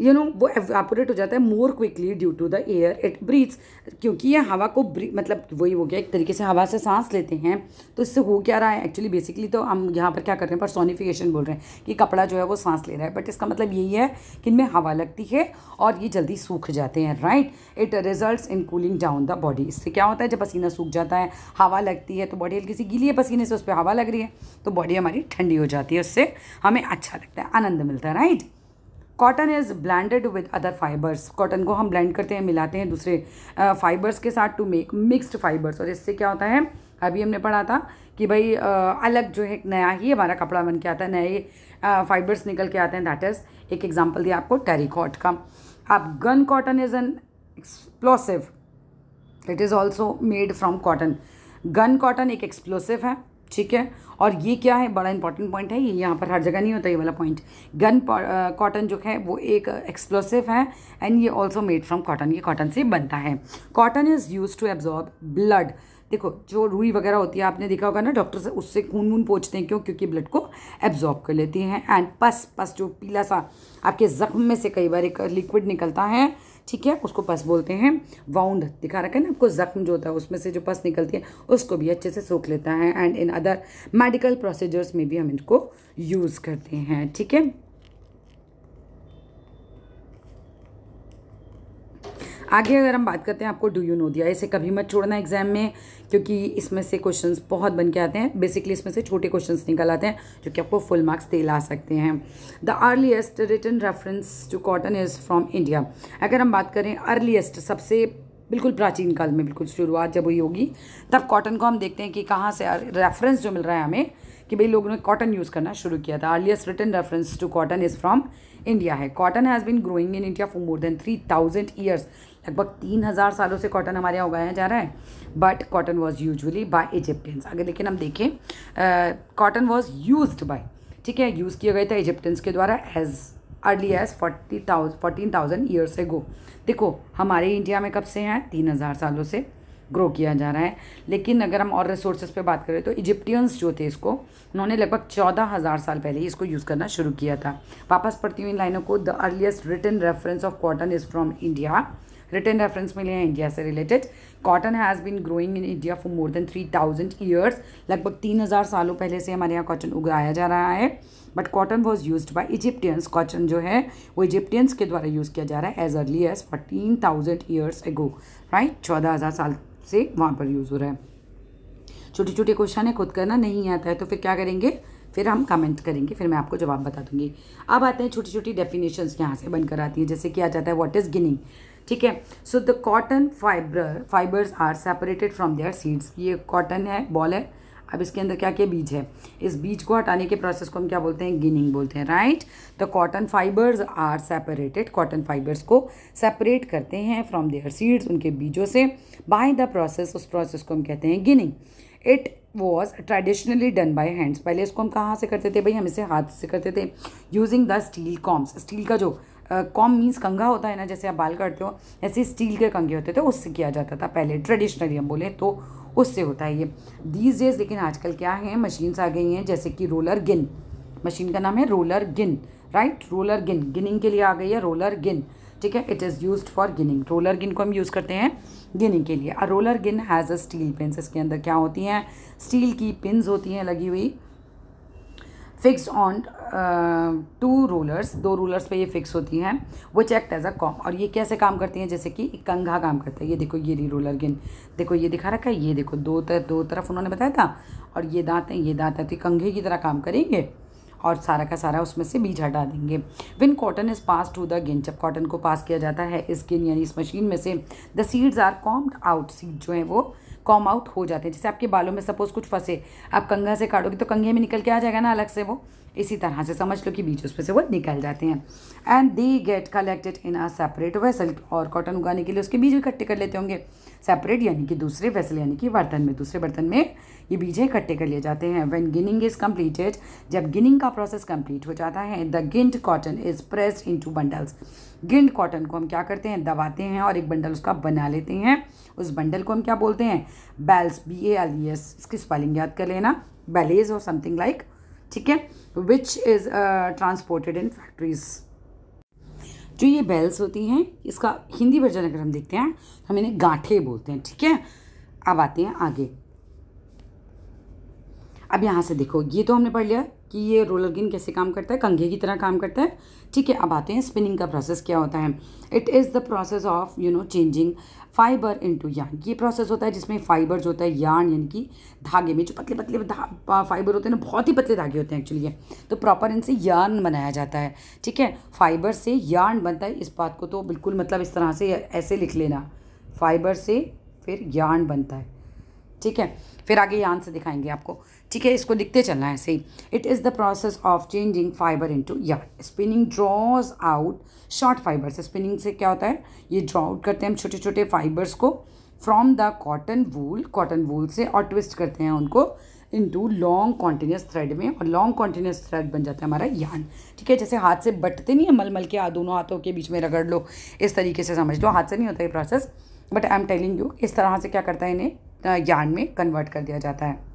यू नो वो एवेपोरेट हो जाता है more quickly due to the air it breathe क्योंकि ये हवा को मतलब वही हो गया एक तरीके से हवा से सांस लेते हैं तो इससे हो क्या रहा है एक्चुअली बेसिकली तो हम यहाँ पर क्या कर रहे हैं परसोनिफिकेशन बोल रहे हैं कि कपड़ा जो है वो सांस ले रहा है बट इसका मतलब यही है कि इनमें हवा लगती है और ये जल्दी सूख जाते हैं right it result in cooling down the body इससे क्या होता है जब पसीना सूख जाता है हवा लगती है तो बॉडी हल्की सी गीली है पसीने से उस पर हवा लग रही है तो बॉडी हमारी ठंडी हो जाती है उससे हमें अच्छा लगता है आनंद मिलता है right cotton is blended with other fibres cotton को हम ब्लेंड करते हैं मिलाते हैं दूसरे फाइबर्स के साथ टू मेक मिक्सड फाइबर्स और इससे क्या होता है अभी हमने पढ़ा था कि भाई अलग जो है नया ही हमारा कपड़ा बन के आता है नए फाइबर्स निकल के आते हैं दैट इज़ एक एग्जाम्पल दिया आपको टेरीकॉट का अब gun cotton is an explosive it is also made from cotton gun cotton एक एक्सप्लोसिव है ठीक है और ये क्या है बड़ा इंपॉर्टेंट पॉइंट है ये यहाँ पर हर जगह नहीं होता ये वाला पॉइंट गन कॉटन जो है वो एक एक्सप्लोसिव है एंड ये ऑल्सो मेड फ्रॉम कॉटन ये कॉटन से बनता है cotton is use to absorb blood देखो जो रुई वगैरह होती है आपने देखा होगा ना डॉक्टर से उससे खून वून पोचते हैं क्यों क्योंकि ब्लड को एब्जॉर्ब कर लेती हैं एंड पस पस जो पीला सा आपके ज़ख्म में से कई बार एक लिक्विड निकलता है ठीक है उसको पस बोलते हैं वाउंड दिखा रखा है ना आपको जख्म जो होता है उसमें से जो पस निकलती है उसको भी अच्छे से सूख लेता है and in other medical procedures में भी हम इनको यूज़ करते हैं ठीक है आगे अगर हम बात करते हैं आपको डू यू नो दिया इसे कभी मत छोड़ना एग्जाम में क्योंकि इसमें से क्वेश्चन बहुत बन के आते हैं बेसिकली इसमें से छोटे क्वेश्चन निकल आते हैं जो कि आपको फुल मार्क्स दे ला सकते हैं the earliest written reference to cotton is from India अगर हम बात करें अर्लीस्ट सबसे बिल्कुल प्राचीन काल में बिल्कुल शुरुआत जब हुई होगी तब कॉटन को हम देखते हैं कि कहाँ से रेफरेंस जो मिल रहा है हमें कि भाई लोगों ने कॉटन यूज़ करना शुरू किया था earliest written reference to cotton is from India है cotton has been growing in India for more than three thousand years लगभग तीन हज़ार सालों से कॉटन हमारे यहाँ उगाया जा रहा है but cotton was usually by Egyptians अगर लेकिन हम देखें कॉटन वॉज यूज बाय ठीक है यूज़ किया गया था इजिप्टियंस के द्वारा as early as forty thousand fourteen thousand years go देखो हमारे इंडिया में कब से हैं तीन हज़ार सालों से ग्रो किया जा रहा है लेकिन अगर हम और रिसोर्सेज पे बात करें तो इजिप्टियंस जो थे इसको उन्होंने लगभग चौदह हज़ार साल पहले ही इसको यूज़ करना शुरू किया था वापस पढ़ती हुई इन लाइनों को the earliest written reference of cotton is from India written reference मिले हैं इंडिया से related cotton has been growing in India for more than three thousand years लगभग तीन हज़ार सालों पहले से हमारे यहाँ कॉटन उगाया जा रहा है but cotton was use by Egyptians cotton जो है वो इजिप्टियंस के द्वारा यूज़ किया जा रहा है as early as fourteen thousand years ago right चौदह हज़ार साल से वहाँ पर यूज़ हो रहा है छोटे छोटे क्वेश्चन है खुद करना नहीं आता है तो फिर क्या करेंगे फिर हम कमेंट करेंगे फिर मैं आपको जवाब बता दूंगी अब आते हैं छोटी छोटी डेफिनेशंस यहाँ से बनकर आती है जैसे कि आ जाता है व्हाट इज़ गिनिंग ठीक है so the cotton fibre fibres are separated from their seeds ये कॉटन है बॉल है अब इसके अंदर क्या क्या बीज है इस बीज को हटाने के प्रोसेस को हम क्या बोलते हैं गिनिंग बोलते हैं right the cotton fibres are separated cotton fibres को सेपरेट करते हैं फ्रॉम देयर सीड्स उनके बीजों से बाय द प्रोसेस उस प्रोसेस को हम कहते हैं ginning it was traditionally done by hands पहले इसको हम कहाँ से करते थे भाई हम इसे हाथ से करते थे using the steel combs steel का जो कॉम मीन्स कंघा होता है ना जैसे आप बाल काटते हो ऐसे स्टील के कंघे होते थे तो उससे किया जाता था पहले ट्रेडिशनली हम बोले तो उससे होता है ये दीज डेज लेकिन आजकल क्या है मशीन्स आ गई हैं जैसे कि रोलर गिन मशीन का नाम है रोलर गिन राइट रोलर गिन गिनिंग के लिए आ गई है रोलर गिन ठीक है it is use for ginning roller gin को हम यूज़ करते हैं गिनिंग के लिए और रोलर गिन हैज़ अ स्टील पिन इसके अंदर क्या होती हैं स्टील की पिन्स होती हैं लगी हुई फिक्स ऑन टू रोलर्स दो रोलर्स पे ये फिक्स होती हैं वो एक्ट एज अ कॉम और ये कैसे काम करती हैं जैसे कि कंघा काम करता है ये देखो ये री रोलर गिन देखो ये दिखा रखा है ये देखो दो तरफ दो तरफ उन्होंने बताया था और ये दांत हैं ये दांत है तो कंघे की तरह काम करेंगे और सारा का सारा उसमें से बीज हटा देंगे when cotton is pass to the gin जब कॉटन को पास किया जाता है इस गेंद यानी इस मशीन में से the seeds are combed out seed जो है वो कॉम आउट हो जाते हैं जैसे आपके बालों में सपोज कुछ फंसे आप कंघा से काटोगे तो कंघे में निकल के आ जाएगा ना अलग से वो इसी तरह से समझ लो कि बीज उसमें से वो निकल जाते हैं and they get collected in a separate vessel और कॉटन उगाने के लिए उसके बीज इकट्ठे कर लेते होंगे सेपरेट यानी कि दूसरे वेसल यानी कि बर्तन में दूसरे बर्तन में ये बीज इकट्ठे कर लिए जाते हैं वेन गिनिंग इज कम्प्लीटेड जब गिनिंग का प्रोसेस कम्प्लीट हो जाता है the ginned cotton is pressed into bundles ginned cotton को हम क्या करते हैं दबाते हैं और एक बंडल उसका बना लेते हैं उस बंडल को हम क्या बोलते हैं bales B A L E S इसकी स्पेलिंग याद कर लेना बेलेज और समथिंग लाइक ठीक है which is transported in factories जो ये बेल्स होती हैं इसका हिंदी वर्जन अगर हम देखते हैं तो हम इन्हें गांठे बोलते हैं ठीक है अब आते हैं आगे अब यहाँ से देखो ये तो हमने पढ़ लिया कि ये रोलर गिन कैसे काम करता है कंघे की तरह काम करता है ठीक है अब आते हैं स्पिनिंग का प्रोसेस क्या होता है it is the process of you know changing fibre into yarn ये प्रोसेस होता है जिसमें फाइबर जो होता है यार्न यानी कि धागे में जो पतले पतले फाइबर होते हैं ना बहुत ही पतले धागे होते हैं एक्चुअली तो प्रॉपर इनसे यार्न बनाया जाता है ठीक है फाइबर से यार्न बनता है इस बात को तो बिल्कुल मतलब इस तरह से ऐसे लिख लेना फाइबर से फिर यार्न बनता है ठीक है फिर आगे यान से दिखाएंगे आपको ठीक है इसको लिखते चलना है ऐसे ही it is the process of changing fibre into yarn spinning draws out short fibres spinning से क्या होता है ये ड्रॉ आउट करते हैं हम छोटे छोटे फाइबर्स को from the cotton wool cotton wool से और ट्विस्ट करते हैं उनको इनटू लॉन्ग कॉन्टीन्यूस थ्रेड में और लॉन्ग कॉन्टीन्यूस थ्रेड बन जाता है हमारा यान ठीक है जैसे हाथ से बटते नहीं है मलमल के दोनों हाथों के बीच में रगड़ लो इस तरीके से समझ लो हाथ से नहीं होता ये process but I am telling you इस तरह से क्या करता है इन्हें यान में कन्वर्ट कर दिया जाता है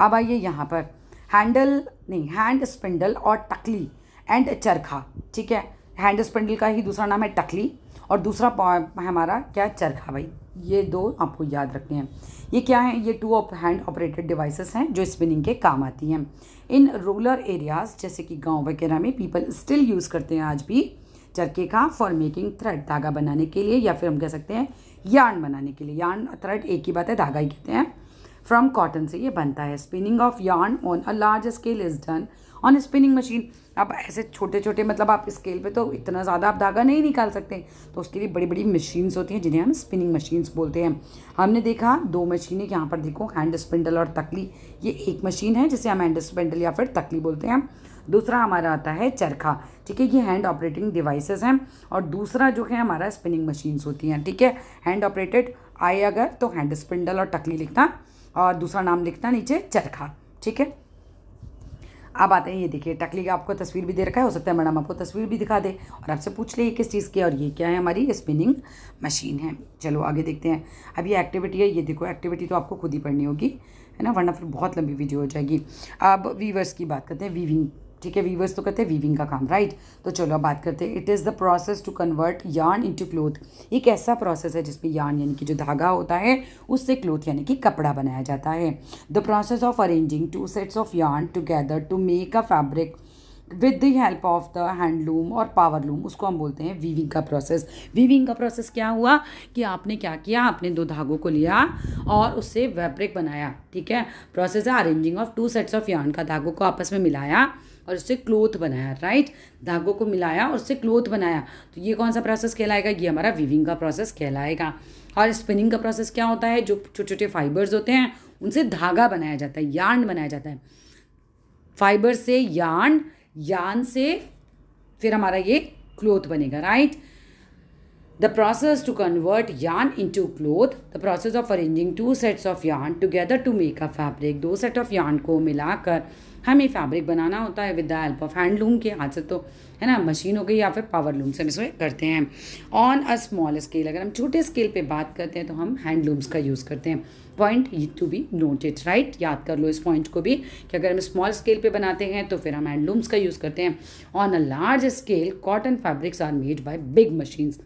अब आइए यहाँ पर हैंडल नहीं हैंड स्पिंडल और टकली एंड चरखा ठीक है हैंड स्पिंडल का ही दूसरा नाम है टकली और दूसरा हमारा क्या चरखा भाई ये दो आपको याद रखने हैं ये क्या है ये two of hand operated devices हैं जो स्पिनिंग के काम आती हैं इन रूरल एरियाज़ जैसे कि गांव वगैरह में पीपल स्टिल यूज़ करते हैं आज भी चरखे का फॉर मेकिंग थ्रेड धागा बनाने के लिए या फिर हम कह सकते हैं यार्न बनाने के लिए यार्न थ्रेड एक ही बात है धागा ही कहते हैं फ्रॉम कॉटन से ये बनता है spinning of yarn on a large scale is done on spinning machine अब ऐसे छोटे छोटे मतलब आप स्केल पे तो इतना ज़्यादा आप धागा नहीं निकाल सकते तो उसके लिए बड़ी बड़ी मशीन्स होती हैं जिन्हें हम स्पिनिंग मशीन्स बोलते हैं हमने देखा दो मशीनें यहाँ पर देखो हैंड स्पिंडल और तकली ये एक मशीन है जिसे हम हैंड स्पिंडल या फिर तकली बोलते हैं दूसरा हमारा आता है चरखा ठीक है ये हैंड ऑपरेटिंग डिवाइसेस हैं और दूसरा जो है हमारा स्पिनिंग मशीन्स होती हैं ठीक है हैंड ऑपरेटेड आए अगर तो हैंड स्पिंडल और टकली लिखना और दूसरा नाम लिखना नीचे चरखा ठीक है अब आते हैं ये देखिए टकली का आपको तस्वीर भी दे रखा है हो सकता है मैडम आपको तस्वीर भी दिखा दे और आपसे पूछ ले किस चीज़ की और ये क्या है हमारी स्पिनिंग मशीन है चलो आगे देखते हैं अब ये एक्टिविटी है ये देखो एक्टिविटी तो आपको खुद ही पढ़नी होगी है ना वरना फिर बहुत लंबी वीडियो हो जाएगी अब वीवर्स की बात करते हैं वीविंग ठीक है वीवर्स तो कहते हैं वीविंग का काम राइट तो चलो अब बात करते हैं it is the process to convert yarn into cloth एक ऐसा प्रोसेस है जिसमें यार्न यानी कि जो धागा होता है उससे क्लोथ यानी कि कपड़ा बनाया जाता है the process of arranging two sets of yarn together to make a fabric with the help of the handloom और पावर लूम उसको हम बोलते हैं वीविंग का प्रोसेस वीविंग का प्रोसेस क्या हुआ कि आपने क्या किया आपने दो धागों को लिया और उससे फैब्रिक बनाया ठीक है प्रोसेस है arranging of two sets of yarn का धागों को आपस में मिलाया और उससे क्लोथ बनाया राइट धागों को मिलाया और उससे क्लोथ बनाया तो ये कौन सा प्रोसेस कहलाएगा ये हमारा वीविंग का प्रोसेस कहलाएगा और स्पिनिंग का प्रोसेस क्या होता है जो छोटे छोटे फाइबर्स होते हैं उनसे धागा बनाया जाता है यार्न बनाया जाता है फाइबर से यार्न यान से फिर हमारा ये क्लोथ बनेगा right the process to convert yarn into cloth the process of arranging two sets of yarn together to make a fabric दो सेट ऑफ यान को मिलाकर हमें फैब्रिक बनाना होता है with the help of handloom के हाथ से तो है ना मशीन हो गई या फिर पावर लूम से हम इसको करते हैं ऑन अ स्मॉल स्केल अगर हम छोटे स्केल पे बात करते हैं तो हम हैंडलूम्स का यूज़ करते हैं point to be noted right याद कर लो इस पॉइंट को भी कि अगर हम स्मॉल स्केल पे बनाते हैं तो फिर हम हैंडलूम्स का यूज़ करते हैं on a large scale cotton fabrics are made by big machines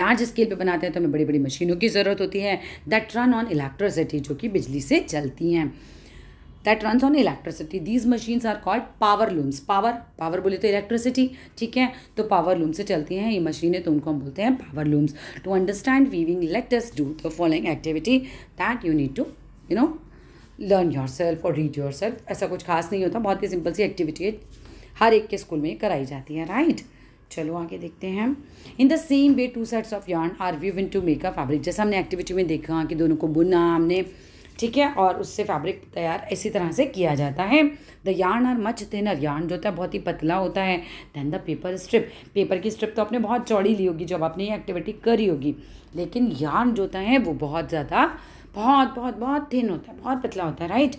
large scale पे बनाते हैं तो हमें बड़ी बड़ी मशीनों की ज़रूरत होती है दैट रन ऑन इलेक्ट्रिसिटी जो कि बिजली से चलती हैं that runs on electricity these machines are called power looms power power बोले तो इलेक्ट्रिसिटी ठीक है तो पावर लूम से चलती हैं ये मशीनें तो उनको हम बोलते हैं power looms to understand weaving latest do the following activity that you need to you know learn yourself और रीड योर सेल्फ ऐसा कुछ खास नहीं होता बहुत ही सिंपल सी एक्टिविटी है हर एक के स्कूल में कराई जाती है राइट चलो आगे देखते हैं in the same way two sets of yarn are woven to make a fabric जैसा हमने एक्टिविटी में देखा कि दोनों को बुना हमने ठीक है और उससे फैब्रिक तैयार इसी तरह से किया जाता है the yarn are much thinner yarn जो होता है बहुत ही पतला होता है then the paper strip paper की स्ट्रिप तो आपने बहुत चौड़ी ली होगी जब आपने ये एक्टिविटी करी होगी लेकिन यार्न जो होता है वो बहुत ज़्यादा बहुत बहुत बहुत थिन होता है बहुत पतला होता है राइट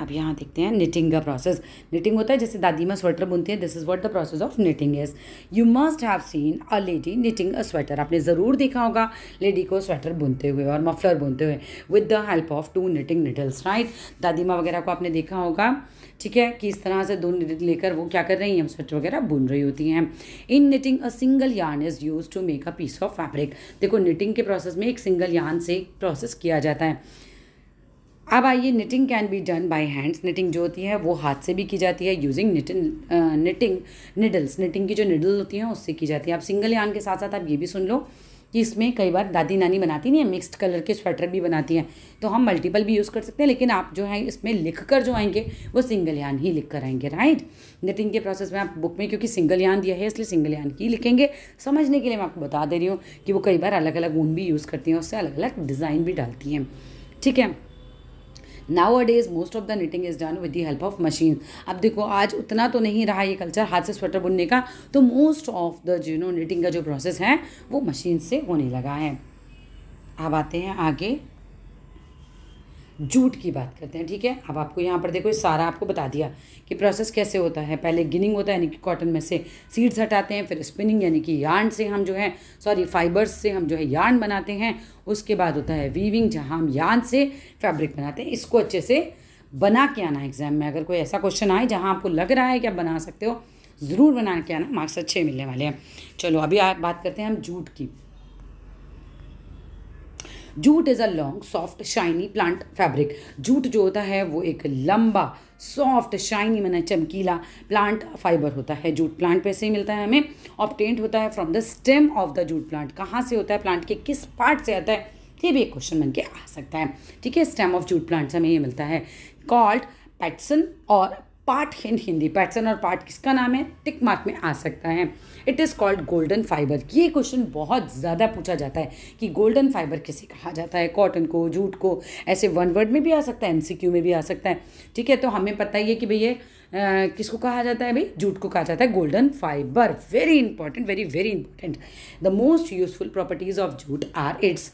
अब यहाँ देखते हैं निटिंग का प्रोसेस निटिंग होता है जैसे दादी माँ स्वेटर बुनती है this is what the process of knitting is you must have seen a lady knitting a sweater आपने ज़रूर देखा होगा लेडी को स्वेटर बुनते हुए और मफलर बुनते हुए with the help of two knitting needles right दादी माँ वगैरह को आपने देखा होगा ठीक है कि इस तरह से दो निटिल लेकर वो क्या कर रही हैं स्वेटर वगैरह बुन रही होती हैं in knitting a single yarn is use to make a piece of fabric देखो निटिंग के प्रोसेस में एक सिंगल यार्न से प्रोसेस किया जाता है अब आइए knitting can be done by hands knitting जो होती है वो हाथ से भी की जाती है using knitting knitting needles knitting की जो निडल होती हैं उससे की जाती है आप सिंगल यान के साथ साथ आप ये भी सुन लो कि इसमें कई बार दादी नानी बनाती नहीं है मिक्स्ड कलर के स्वेटर भी बनाती हैं तो हम मल्टीपल भी यूज़ कर सकते हैं लेकिन आप जो है इसमें लिख कर जो आएंगे वो सिंगल यान ही लिख कर आएंगे राइट निटिंग के प्रोसेस में आप बुक में क्योंकि सिंगल यान दिया है इसलिए सिंगल यान ही लिखेंगे समझने के लिए मैं आपको बता दे रही हूँ कि वो कई बार अलग अलग ऊन भी यूज़ करती हैं उससे अलग अलग डिज़ाइन भी डालती हैं ठीक है now nowadays most of the knitting is done with the help of machine अब देखो आज उतना तो नहीं रहा ये कल्चर हाथ से स्वेटर बुनने का तो मोस्ट ऑफ द जो नो निटिंग का जो प्रोसेस है वो मशीन से होने लगा है अब आते हैं आगे जूट की बात करते हैं ठीक है अब आपको यहाँ पर देखो ये सारा आपको बता दिया कि प्रोसेस कैसे होता है पहले गिनिंग होता है यानी कि कॉटन में से सीड्स हटाते हैं फिर स्पिनिंग यानी कि यार्न से हम जो है सॉरी फाइबर्स से हम जो है यार्न बनाते हैं उसके बाद होता है वीविंग जहाँ हम यार्न से फैब्रिक बनाते हैं इसको अच्छे से बना के आना एग्जाम में अगर कोई ऐसा क्वेश्चन आए जहाँ आपको लग रहा है कि आप बना सकते हो ज़रूर बना के आना मार्क्स अच्छे मिलने वाले हैं चलो अभी बात करते हैं हम जूट की jute is a long soft shiny plant fabric jute जो होता है वो एक लंबा सॉफ्ट शाइनी मना चमकीला प्लांट फाइबर होता है जूट प्लांट पे से ही मिलता है हमें ऑप्टेंट होता है from the stem of the jute plant कहाँ से होता है प्लांट के किस पार्ट से आता है ये भी एक क्वेश्चन बन के आ सकता है ठीक है स्टेम ऑफ जूट प्लांट हमें ये मिलता है कॉल्ड पैटसन और पार्ट हिंद हिंदी पैटसन और पार्ट किसका नाम है टिक मार्क में आ सकता है it is called golden fibre ये क्वेश्चन बहुत ज़्यादा पूछा जाता है कि गोल्डन फाइबर किसे कहा जाता है कॉटन को जूट को ऐसे वन वर्ड में भी आ सकता है एम में भी आ सकता है ठीक है तो हमें पता ही है कि भैया किसको कहा जाता है भाई जूट को कहा जाता है golden fibre very important very very important the most useful properties of jute are its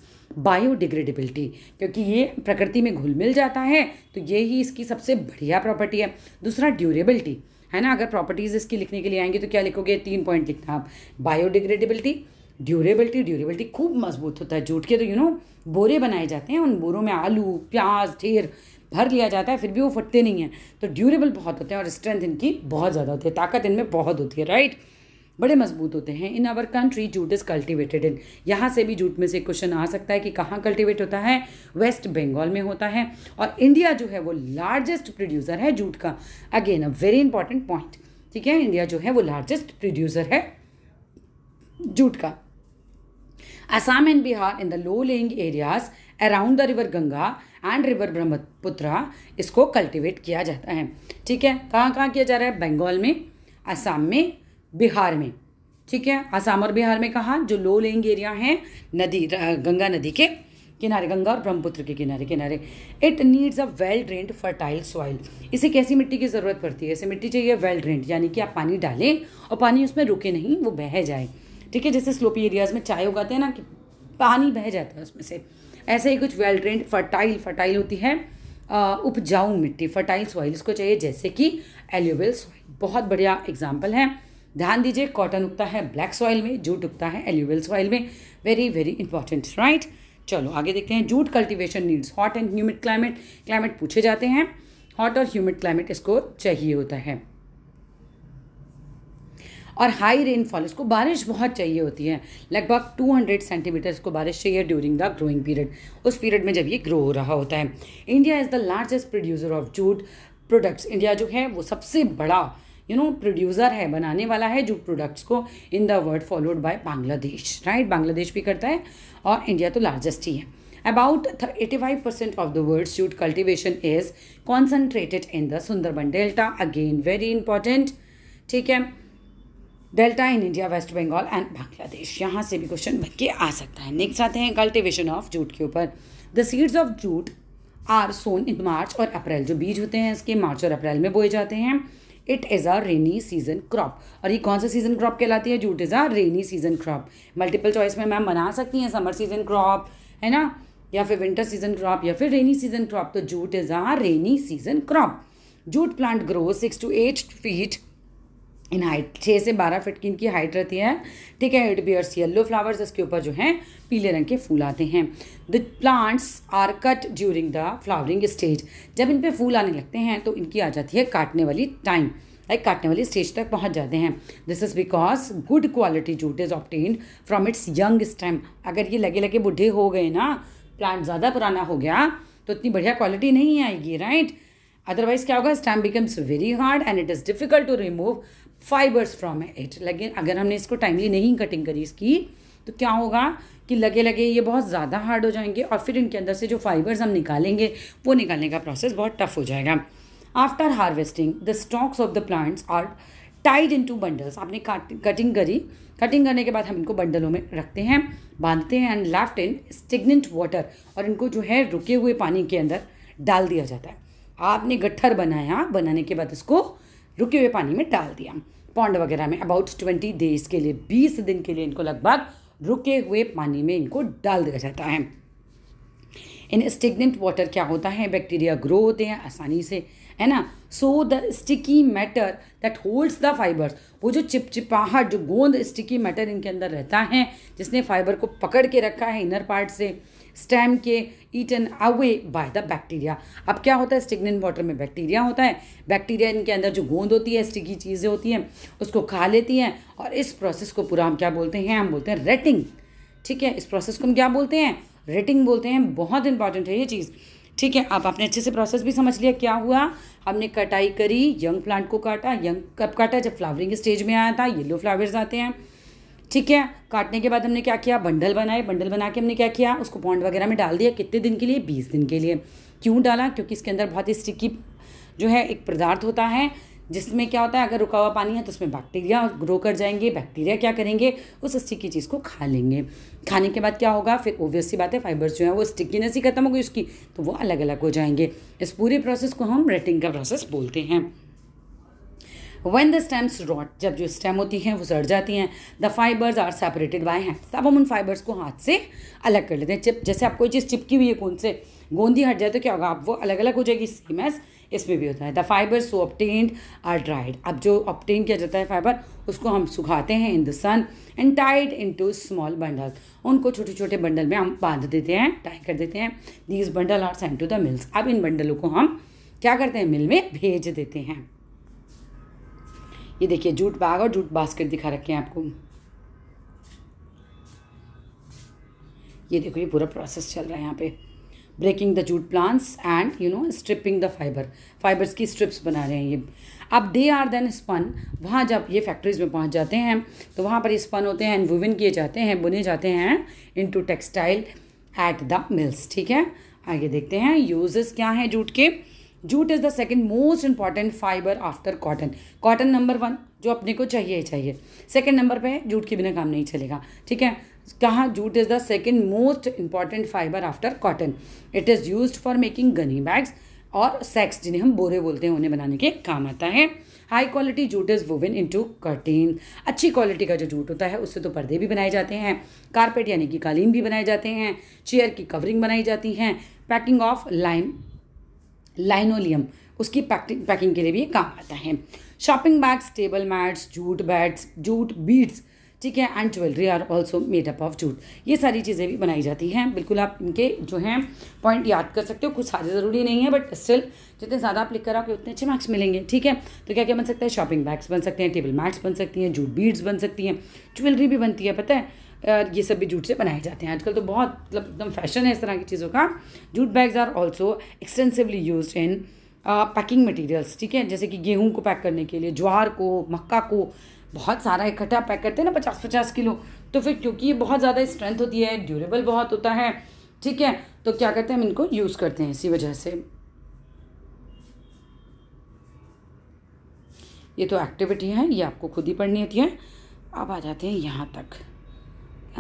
biodegradability क्योंकि ये प्रकृति में घुल मिल जाता है तो ये ही इसकी सबसे बढ़िया प्रॉपर्टी है दूसरा ड्यूरेबिलिटी है ना अगर प्रॉपर्टीज़ इसकी लिखने के लिए आएंगे तो क्या लिखोगे तीन पॉइंट लिखना आप बायोडिग्रेडेबिलिटी ड्यूरेबिलिटी ड्यूरेबिलिटी खूब मजबूत होता है जूट के तो यू नो बोरे बनाए जाते हैं उन बोरों में आलू प्याज ढेर भर लिया जाता है फिर भी वो फटते नहीं हैं तो ड्यूरेबल बहुत होते हैं और स्ट्रेंथ इनकी बहुत ज़्यादा होती है ताकत इनमें बहुत होती है राइट बड़े मजबूत होते हैं in our country jute is cultivated in यहाँ से भी जूट में से क्वेश्चन आ सकता है कि कहाँ कल्टिवेट होता है वेस्ट बंगाल में होता है और इंडिया जो है वो लार्जेस्ट प्रोड्यूसर है जूट का again a very important point ठीक है इंडिया जो है वो लार्जेस्ट प्रोड्यूसर है जूट का Assam and Bihar in the low lying areas around the river Ganga and river Brahmaputra इसको कल्टिवेट किया जाता है ठीक है कहाँ कहाँ किया जा रहा है बंगाल में असम में बिहार में ठीक है आसाम और बिहार में कहा जो लो लेंग एरिया हैं नदी गंगा नदी के किनारे गंगा और ब्रह्मपुत्र के किनारे किनारे it needs a well drained fertile soil इसे कैसी मिट्टी की ज़रूरत पड़ती है ऐसी मिट्टी चाहिए वेल ड्रेंड यानी कि आप पानी डालें और पानी उसमें रुके नहीं वो बह जाए ठीक है जैसे स्लोपी एरियाज़ में चाय उगाते हैं ना कि पानी बह जाता है उसमें से ऐसे ही कुछ वेल ड्रेंड फर्टाइल फर्टाइल होती है उपजाऊ मिट्टी फर्टाइल सॉइल इसको चाहिए जैसे कि एल्यूबल सॉइल बहुत बढ़िया एग्जाम्पल है ध्यान दीजिए कॉटन उगता है ब्लैक सॉइल में जूट उगता है एल्यूवल सॉइल में वेरी वेरी इंपॉर्टेंट राइट चलो आगे देखते हैं jute cultivation needs hot and humid climate climate पूछे जाते हैं हॉट और ह्यूमिड क्लाइमेट इसको चाहिए होता है और हाई रेनफॉल इसको बारिश बहुत चाहिए होती है लगभग 200 सेंटीमीटर इसको बारिश चाहिए ड्यूरिंग द ग्रोइंग पीरियड उस पीरियड में जब ये ग्रो हो रहा होता है India is the largest producer of jute products India जो है वो सबसे बड़ा यू नो प्रोड्यूसर है बनाने वाला है जो प्रोडक्ट्स को in the world followed by Bangladesh right Bangladesh भी करता है और इंडिया तो लार्जेस्ट ही है about five percent of the world jute cultivation is concentrated in the Sundarban delta again very important ठीक है delta in India West Bengal and Bangladesh यहाँ से भी क्वेश्चन बन के आ सकता है नेक्स्ट आते हैं कल्टिवेशन ऑफ जूट के ऊपर the seeds of jute are sown in March और अप्रैल जो बीज होते हैं इसके मार्च और अप्रैल में बोए जाते हैं it is a rainy season crop और ये कौन सा सीजन क्रॉप कहलाती है jute is a rainy season crop multiple choice में मैम बना सकती हैं समर सीजन क्रॉप है ना या फिर विंटर सीजन क्रॉप या फिर रेनी सीजन क्रॉप तो jute is a rainy season crop jute plant grow six to eight feet in height छः से बारह फिट की इनकी हाइट रहती है ठीक है इट बियर्स येल्लो फ्लावर्स इसके ऊपर जो है पीले रंग के फूल आते हैं the plants are cut during the flowering stage जब इन पे फूल आने लगते हैं तो इनकी आ जाती है काटने वाली टाइम लाइक काटने वाली स्टेज तक पहुंच जाते हैं this is because good quality jute is obtained from its young stem अगर ये लगे लगे बुढ़े हो गए ना प्लांट ज़्यादा पुराना हो गया तो इतनी बढ़िया क्वालिटी नहीं आएगी राइट अदरवाइज क्या होगा stem becomes very hard and it is difficult to remove fibres from it लेकिन अगर हमने इसको टाइमली नहीं कटिंग करी इसकी तो क्या होगा कि लगे लगे ये बहुत ज़्यादा हार्ड हो जाएंगे और फिर इनके अंदर से जो फाइबर्स हम निकालेंगे वो निकालने का प्रोसेस बहुत टफ हो जाएगा after harvesting the stalks of the plants are tied into bundles आपने कटिंग करी कटिंग करने के बाद हम इनको बंडलों में रखते हैं बांधते हैं and left in stagnant water और इनको जो है रुके हुए पानी के अंदर डाल दिया जाता है आपने गट्ठर बनाया बनाने के बाद इसको रुके हुए पानी में डाल दिया पौंड वगैरह में अबाउट ट्वेंटी डेज के लिए बीस दिन के लिए इनको लगभग रुके हुए पानी में इनको डाल दिया जाता है इन स्टिग्नेंट वाटर क्या होता है बैक्टीरिया ग्रो होते हैं आसानी से है ना so the sticky matter that holds the fibres वो जो चिपचिपाहट जो गोंद स्टिकी मैटर इनके अंदर रहता है जिसने फाइबर को पकड़ के रखा है इनर पार्ट से स्टेम के eaten away by the bacteria अब क्या होता है स्टिग्नेंट वाटर में बैक्टीरिया होता है बैक्टीरिया इनके अंदर जो गोंद होती है स्टिकी चीज़ें होती हैं उसको खा लेती हैं और इस प्रोसेस को पूरा हम क्या बोलते हैं हम बोलते हैं रेटिंग ठीक है इस प्रोसेस को हम क्या बोलते हैं रेटिंग बोलते हैं बहुत इंपॉर्टेंट है ये चीज़ ठीक है आप आपने अच्छे से प्रोसेस भी समझ लिया क्या हुआ हमने कटाई करी यंग प्लांट को काटा यंग कब काटा जब फ्लावरिंग स्टेज में आया था येलो फ्लावर्स आते हैं ठीक है काटने के बाद हमने क्या किया बंडल बनाए बंडल बना के हमने क्या किया उसको पॉन्ड वगैरह में डाल दिया कितने दिन के लिए बीस दिन के लिए क्यों डाला क्योंकि इसके अंदर बहुत ही स्टिकी जो है एक पदार्थ होता है जिसमें क्या होता है अगर रुका हुआ पानी है तो उसमें बैक्टीरिया ग्रो कर जाएंगे बैक्टीरिया क्या करेंगे उस स्टिकी चीज़ को खा लेंगे खाने के बाद क्या होगा फिर ओबियस सी बात है फाइबर्स जो है वो स्टिकीनेस ही खत्म हो गई उसकी तो वो अलग अलग हो जाएंगे इस पूरे प्रोसेस को हम रेटिंग का प्रोसेस बोलते हैं वेन द स्टेम्स रॉट जब जो स्टेम होती हैं वो सड़ जाती हैं the fibres are separated by hand तब हम उन फाइबर्स को हाथ से अलग कर लेते हैं चिप जैसे आप कोई चीज़ चिपकी हुई है कौन से गोंदी हट जाए तो क्या होगा आप वो अलग अलग हो जाएगी सेम एस इसमें भी होता है the fibre so obtained are dried अब जो ऑप्टेन किया जाता है फाइबर उसको हम सुखाते हैं in the sun and tied into small bundle उनको छोटे छोटे बंडल में हम बांध देते हैं टाई कर देते हैं these bundle are sent to the mills अब इन बंडलों को हम क्या करते हैं मिल में भेज देते हैं ये देखिए जूट बैग और जूट बास्केट दिखा रखे हैं आपको ये देखो ये पूरा प्रोसेस चल रहा है यहाँ पे breaking the jute plants and you know stripping the fibre fibres की स्ट्रिप्स बना रहे हैं ये अब दे आर देन स्पन वहाँ जब ये फैक्ट्रीज में पहुँच जाते हैं तो वहाँ पर स्पन होते हैं एंड वुवन किए जाते हैं बुने जाते हैं into textile at the mills ठीक है आगे देखते हैं यूजेस क्या हैं जूट के jute is the second most important fibre after cotton cotton number one जो अपने को चाहिए ही चाहिए सेकेंड नंबर पे जूट के बिना काम नहीं चलेगा ठीक है कहा jute is the second most important fibre after cotton it is use for making gunny bags और सेक्स जिन्हें हम बोरे बोलते हैं उन्हें बनाने के काम आता है high quality jute is woven into curtain अच्छी क्वालिटी का जो जूट होता है उससे तो पर्दे भी बनाए जाते हैं कारपेट यानी कि कालीन भी बनाए जाते हैं चेयर की कवरिंग बनाई जाती हैं पैकिंग ऑफ लाइम लाइनोलियम उसकी पैकिंग के लिए भी काम आता है shopping bags table mats jute bats jute beads ठीक है and jewellery are also made up of jute ये सारी चीज़ें भी बनाई जाती हैं बिल्कुल आप इनके जो हैं पॉइंट याद कर सकते हो कुछ सारे ज़रूरी नहीं है बट स्टिल जितने ज़्यादा आप लिख कर आओगे उतने अच्छे मार्क्स मिलेंगे ठीक है तो क्या क्या बन सकता है शॉपिंग बैग्स बन सकते हैं टेबल मैट्स बन सकती हैं जूट बीड्स बन सकती हैं ज्वेलरी भी बनती है पता है ये सब भी जूट से बनाए जाते हैं आजकल तो बहुत मतलब एकदम फैशन है इस तरह की चीज़ों का jute bags are also extensively use in packing materials ठीक है जैसे कि गेहूँ को पैक करने के लिए ज्वार को मक्का को बहुत सारा इकट्ठा पैक करते हैं ना पचास पचास किलो तो फिर क्योंकि ये बहुत ज़्यादा स्ट्रेंथ होती है ड्यूरेबल बहुत होता है ठीक है तो क्या करते हैं हम इनको यूज़ करते हैं इसी वजह से ये तो एक्टिविटी है ये आपको खुद ही पढ़नी होती है अब आ जाते हैं यहाँ तक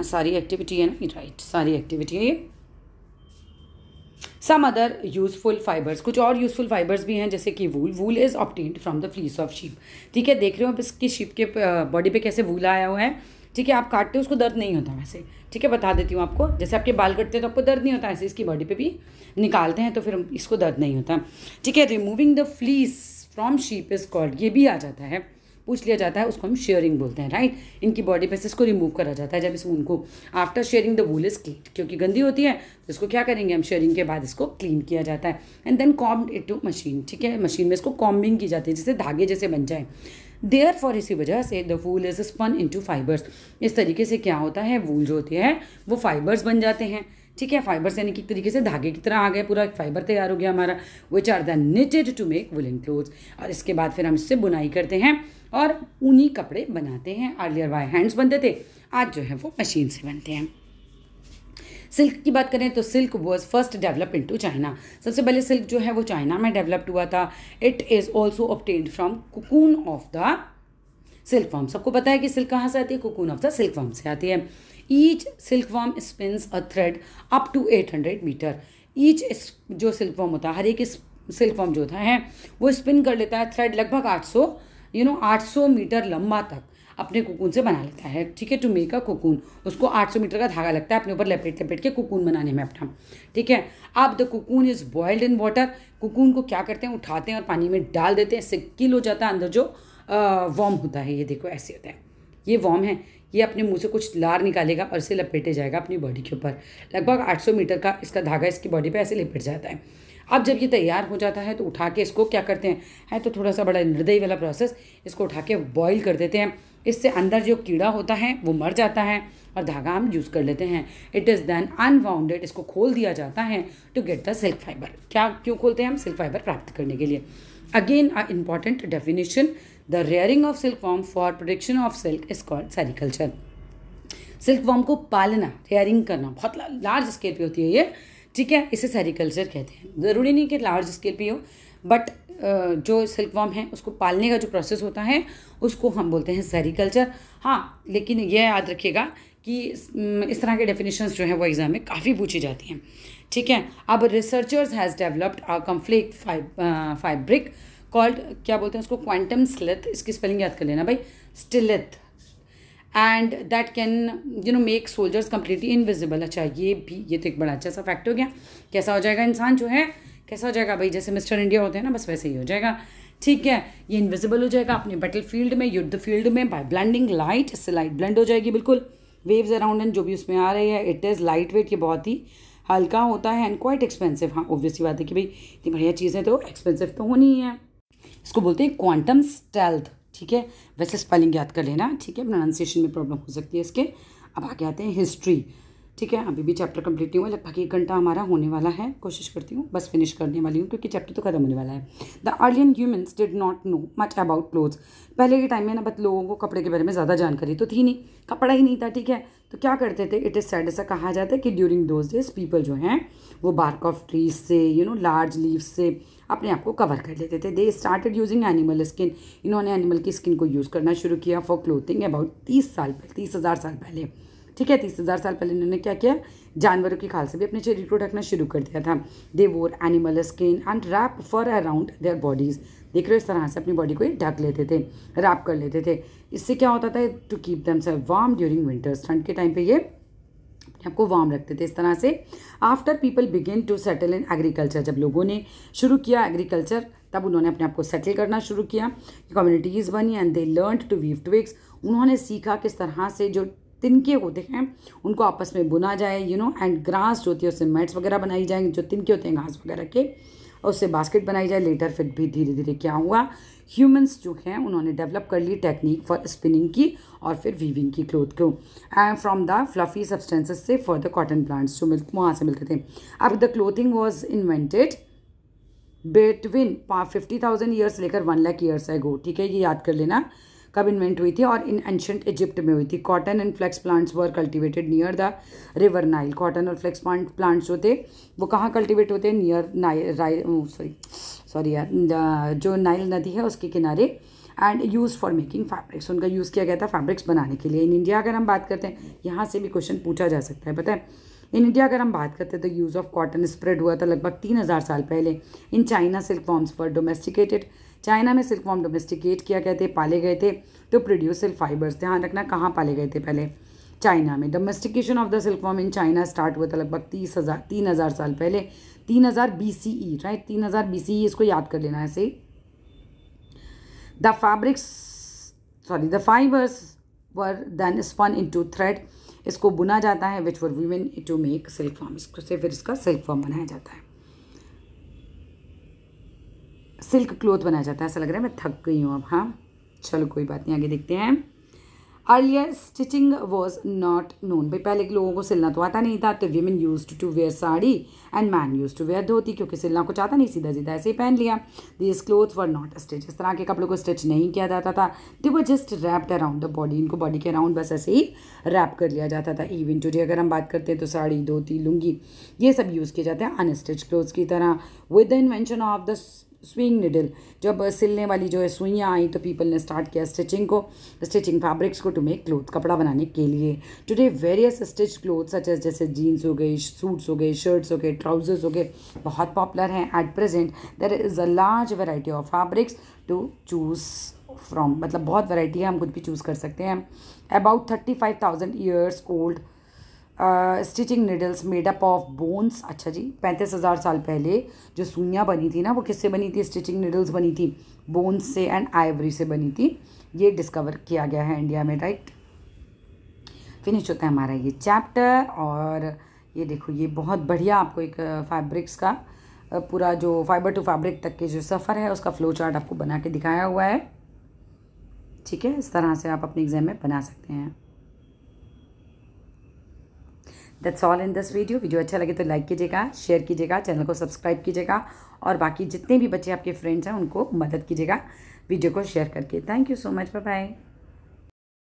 सारी एक्टिविटी है ना राइट सारी एक्टिविटी है ये सम अदर यूजफुल फाइबर्स कुछ और यूजफुल फाइबर्स भी हैं जैसे कि wool wool is obtained from the fleece of sheep ठीक है देख रहे हो आप इसकी शीप के बॉडी पे कैसे वूल आया हुआ है ठीक है आप काटते हो उसको दर्द नहीं होता वैसे ठीक है बता देती हूँ आपको जैसे आपके बाल कटते हैं तो आपको दर्द नहीं होता ऐसे इसकी बॉडी पे भी निकालते हैं तो फिर इसको दर्द नहीं होता ठीक है removing the fleece from sheep is called ये भी आ जाता है पूछ लिया जाता है उसको हम शेयरिंग बोलते हैं राइट इनकी बॉडी पर इसको रिमूव करा जाता है जब इस ऊन को after shearing the wool is clean क्योंकि गंदी होती है तो इसको क्या करेंगे हम शेयरिंग के बाद इसको क्लीन किया जाता है and then comb it to machine ठीक है मशीन में इसको कॉम्बिंग की जाती है जिससे धागे जैसे बन जाए देयर फॉर इसी वजह से the wool is spun into fibres इस तरीके से क्या होता है वूल जो होती है वो फाइबर्स बन जाते हैं ठीक है फाइबर यानी कि एक तरीके से धागे की तरह आ गए पूरा एक फाइबर तैयार हो गया हमारा which are the knitted to make woollen cloth और इसके बाद फिर हम इससे बुनाई करते हैं और ऊनी कपड़े बनाते हैं अर्लियर बाय हैंड्स बनते थे आज जो है वो मशीन से बनते हैं सिल्क की बात करें तो silk was first develop in to China सबसे पहले सिल्क जो है वो चाइना में डेवलप्ड हुआ था it is also obtained from cocoon of the silk form सबको पता है कि सिल्क कहाँ से आती है cocoon of the silk form से आती है each silk worm spins a thread up to eight hundred metre each जो सिल्क वॉर्म होता है हर एक सिल्क वॉर्म जो होता है वो स्पिन कर लेता है थ्रेड लगभग आठ सौ यू नो आठ सौ मीटर लंबा तक अपने कोकून से बना लेता है ठीक है टू मेक अ कोकून उसको 800 मीटर का धागा लगता है अपने ऊपर लपेट लपेट के कोकून बनाने में अपना ठीक है अब the cocoon is boiled in water cocoon को क्या करते हैं उठाते हैं और पानी में डाल देते हैं इससे किल हो जाता है अंदर जो वॉर्म होता है ये देखो ऐसे होता है ये वॉर्म है ये अपने मुंह से कुछ लार निकालेगा और इसे लपेटे जाएगा अपनी बॉडी के ऊपर लगभग 800 मीटर का इसका धागा इसकी बॉडी पे ऐसे लपेट जाता है अब जब ये तैयार हो जाता है तो उठा के इसको क्या करते हैं है तो थोड़ा सा बड़ा निर्दयी वाला प्रोसेस इसको उठा के बॉयल कर देते हैं इससे अंदर जो कीड़ा होता है वो मर जाता है और धागा हम यूज़ कर लेते हैं इट इज़ देन अनबाउंडेड इसको खोल दिया जाता है to get the silk fibre क्या क्यों खोलते हैं हम सिल्क फाइबर प्राप्त करने के लिए again a important definition the rearing of silk silkworm for production of silk is called sericulture silkworm को पालना रेयरिंग करना बहुत लार्ज स्केल पे होती है ये ठीक है इसे सेरिकल्चर कहते हैं ज़रूरी नहीं कि लार्ज स्केल पे हो बट जो सिल्क सिल्कवॉर्म है उसको पालने का जो प्रोसेस होता है उसको हम बोलते हैं सेरिकल्चर हाँ लेकिन यह याद रखिएगा कि इस तरह के डेफिनेशंस जो हैं वो एग्ज़ाम में काफ़ी पूछी जाती हैं ठीक है अब researchers has developed a camouflage fabric called क्या बोलते हैं उसको क्वांटम स्लिथ इसकी स्पेलिंग याद कर लेना भाई stealth and that can you know make soldiers completely invisible अच्छा ये भी ये तो एक बड़ा अच्छा सा फैक्ट हो गया कैसा हो जाएगा इंसान जो है कैसा हो जाएगा भाई जैसे मिस्टर इंडिया होते हैं ना बस वैसे ही हो जाएगा ठीक है ये इनविजिबल हो जाएगा अपने बैटल फील्ड में युद्ध फील्ड में बाय ब्लेंडिंग लाइट इससे लाइट ब्लेंड हो जाएगी बिल्कुल वेव्स अराउंड एंड जो भी उसमें आ रही है इट इज़ लाइट वेट ये बहुत ही हल्का होता है एंड क्वाइट एक्सपेंसिव हाँ ऑब्वियसली बात है कि भाई इतनी बढ़िया चीज़ें तो एक्सपेंसिव तो होनी ही है इसको बोलते हैं क्वांटम स्टेल्थ ठीक है वैसे स्पेलिंग याद कर लेना ठीक है प्रोनाउंसिएशन में प्रॉब्लम हो सकती है इसके अब आगे आते हैं हिस्ट्री ठीक है अभी भी चैप्टर कंप्लीट नहीं हुआ लगभग एक घंटा हमारा होने वाला है कोशिश करती हूँ बस फिनिश करने वाली हूँ क्योंकि चैप्टर तो खत्म होने वाला है the earlier humans did not know much about cloth पहले के टाइम में ना बस लोगों को कपड़े के बारे में ज़्यादा जानकारी तो थी नहीं कपड़ा ही नहीं था ठीक है तो क्या करते थे इट इज़ सैड ऐसा कहा जाता है कि ड्यूरिंग दोज डेज पीपल जो हैं वो बार्क ऑफ ट्रीज से यू नो लार्ज लीव से अपने आप को कवर कर लेते थे they started using animal skin इन्होंने एनिमल की स्किन को यूज़ करना शुरू किया फॉर क्लोथिंग अबाउट तीस साल पहले तीस हज़ार साल पहले ठीक है तीस हज़ार साल पहले इन्होंने क्या किया जानवरों के खाल से भी अपने शरीर को ढकना शुरू कर दिया था they wore animal skin and wrap for around their bodies देख रहे हो इस तरह से अपनी बॉडी को ये ढक लेते थे रैप कर लेते थे इससे क्या होता था टू कीप दम से वार्म ड्यूरिंग विंटर्स ठंड के टाइम पे ये आपको वार्म रखते थे इस तरह से after people begin to settle in agriculture जब लोगों ने शुरू किया एग्रीकल्चर तब उन्होंने अपने आप को सेटल करना शुरू किया कम्युनिटीज़ बनी and they learn to weave twigs उन्होंने सीखा किस तरह से जो तिनके होते हैं उनको आपस में बुना जाए यू नो एंड ग्रास जो होती है उससे मैट्स वगैरह बनाई जाएंगे जो तिनके होते हैं घास वगैरह के और उससे बास्केट बनाई जाए लेटर फिर भी धीरे धीरे क्या हुआ ह्यूमंस जो हैं उन्होंने डेवलप कर ली टेक्निक फॉर स्पिनिंग की और फिर वीविंग की क्लोथ को and from the fluffy substances से फॉर द कॉटन प्लांट्स जो मिल वहाँ से मिलते थे अब the clothing was invented between fifty thousand years लेकर वन लैक ईयर्स है गो ठीक है ये याद कर लेना कब इन्वेंट हुई थी और इन एंशंट इजिप्ट में हुई थी cotton and flax plants were cultivated near the river Nile cotton और फ्लेक्स प्लांट प्लांट्स जो थे वो कहाँ कल्टिवेट होते हैं नियर नाइल सॉरी सॉरी यार जो नाइल नदी है उसके किनारे and use for making fabrics उनका यूज़ किया गया था फैब्रिक्स बनाने के लिए इन इंडिया अगर हम बात करते हैं यहाँ से भी क्वेश्चन पूछा जा सकता है पता है इन इंडिया अगर हम बात करते हैं तो यूज़ ऑफ कॉटन स्प्रेड हुआ था लगभग तीन हज़ार साल पहले in China silk forms for domesticated China में वॉर्म डोमेस्टिकेट किया गए थे पाले गए थे टू प्रोड्यूस सिल्क फाइबर्स ध्यान रखना कहाँ पाले गए थे पहले चाइना में domestication of the worm in China start हुआ था लगभग तीस हज़ार तीन हज़ार साल पहले तीन हज़ार बी सी ई राइट तीन हज़ार बी सी ई e, इसको याद कर लेना ऐसे the fabrics sorry the fibres were then spun into thread इसको बुना जाता है which were women to make silk form इसको से फिर इसका सिल्क फॉर्म बनाया जाता है सिल्क क्लोथ बनाया जाता है ऐसा लग रहा है मैं थक गई हूँ अब हाँ चलो कोई बात नहीं आगे देखते हैं earlier stitching was not known भाई पहले के लोगों को सिलना तो आता नहीं था तो women use to wear sari and man use to wear dhoti क्योंकि सिलना कुछ आता नहीं सीधा सीधा ऐसे ही पहन लिया this cloth were not stitch इस तरह के कपड़ों को स्टिच नहीं किया जाता था दे वो just wrapped around the body इनको बॉडी के अराउंड बस ऐसे ही रैप कर लिया जाता था इवन टूडे अगर हम बात करते हैं तो साड़ी धोती लुंगी ये सब यूज़ किए जाते हैं अनस्टिच क्लोथ की तरह with the invention of the sewing needle जब सिलने वाली जो है सुइयाँ आई तो पीपल ने स्टार्ट किया स्टिचिंग को स्टिचिंग फैब्रिक्स को टू मेक क्लोथ कपड़ा बनाने के लिए today various stitch cloth such as जैसे जीन्स हो गए सूट्स हो गए शर्ट्स हो गए ट्राउजर्स हो गए बहुत पॉपुलर हैं at present there is a large variety of fabrics to choose from मतलब बहुत वेराइटी है हम कुछ भी चूज़ कर सकते हैं about thirty five thousand years old stitching needles made up of bones अच्छा जी पैंतीस हज़ार साल पहले जो सुइयाँ बनी थी ना वो किससे बनी थी स्टिचिंग निडल्स बनी थी बोन्स से एंड आइवरी से बनी थी ये डिस्कवर किया गया है इंडिया में राइट फिनिश होता है हमारा ये चैप्टर और ये देखो ये बहुत बढ़िया आपको एक फैब्रिक्स uh, का uh, पूरा जो फाइबर टू फैब्रिक तक के जो सफ़र है उसका फ्लो चार्ट आपको बना के दिखाया हुआ है ठीक है इस तरह से आप अपने एग्ज़ाम में बना सकते हैं that's all in this video video अच्छा लगे तो लाइक कीजिएगा शेयर कीजिएगा चैनल को सब्सक्राइब कीजिएगा और बाकी जितने भी बच्चे आपके फ्रेंड्स हैं उनको मदद कीजिएगा वीडियो को शेयर करके thank you so much bye bye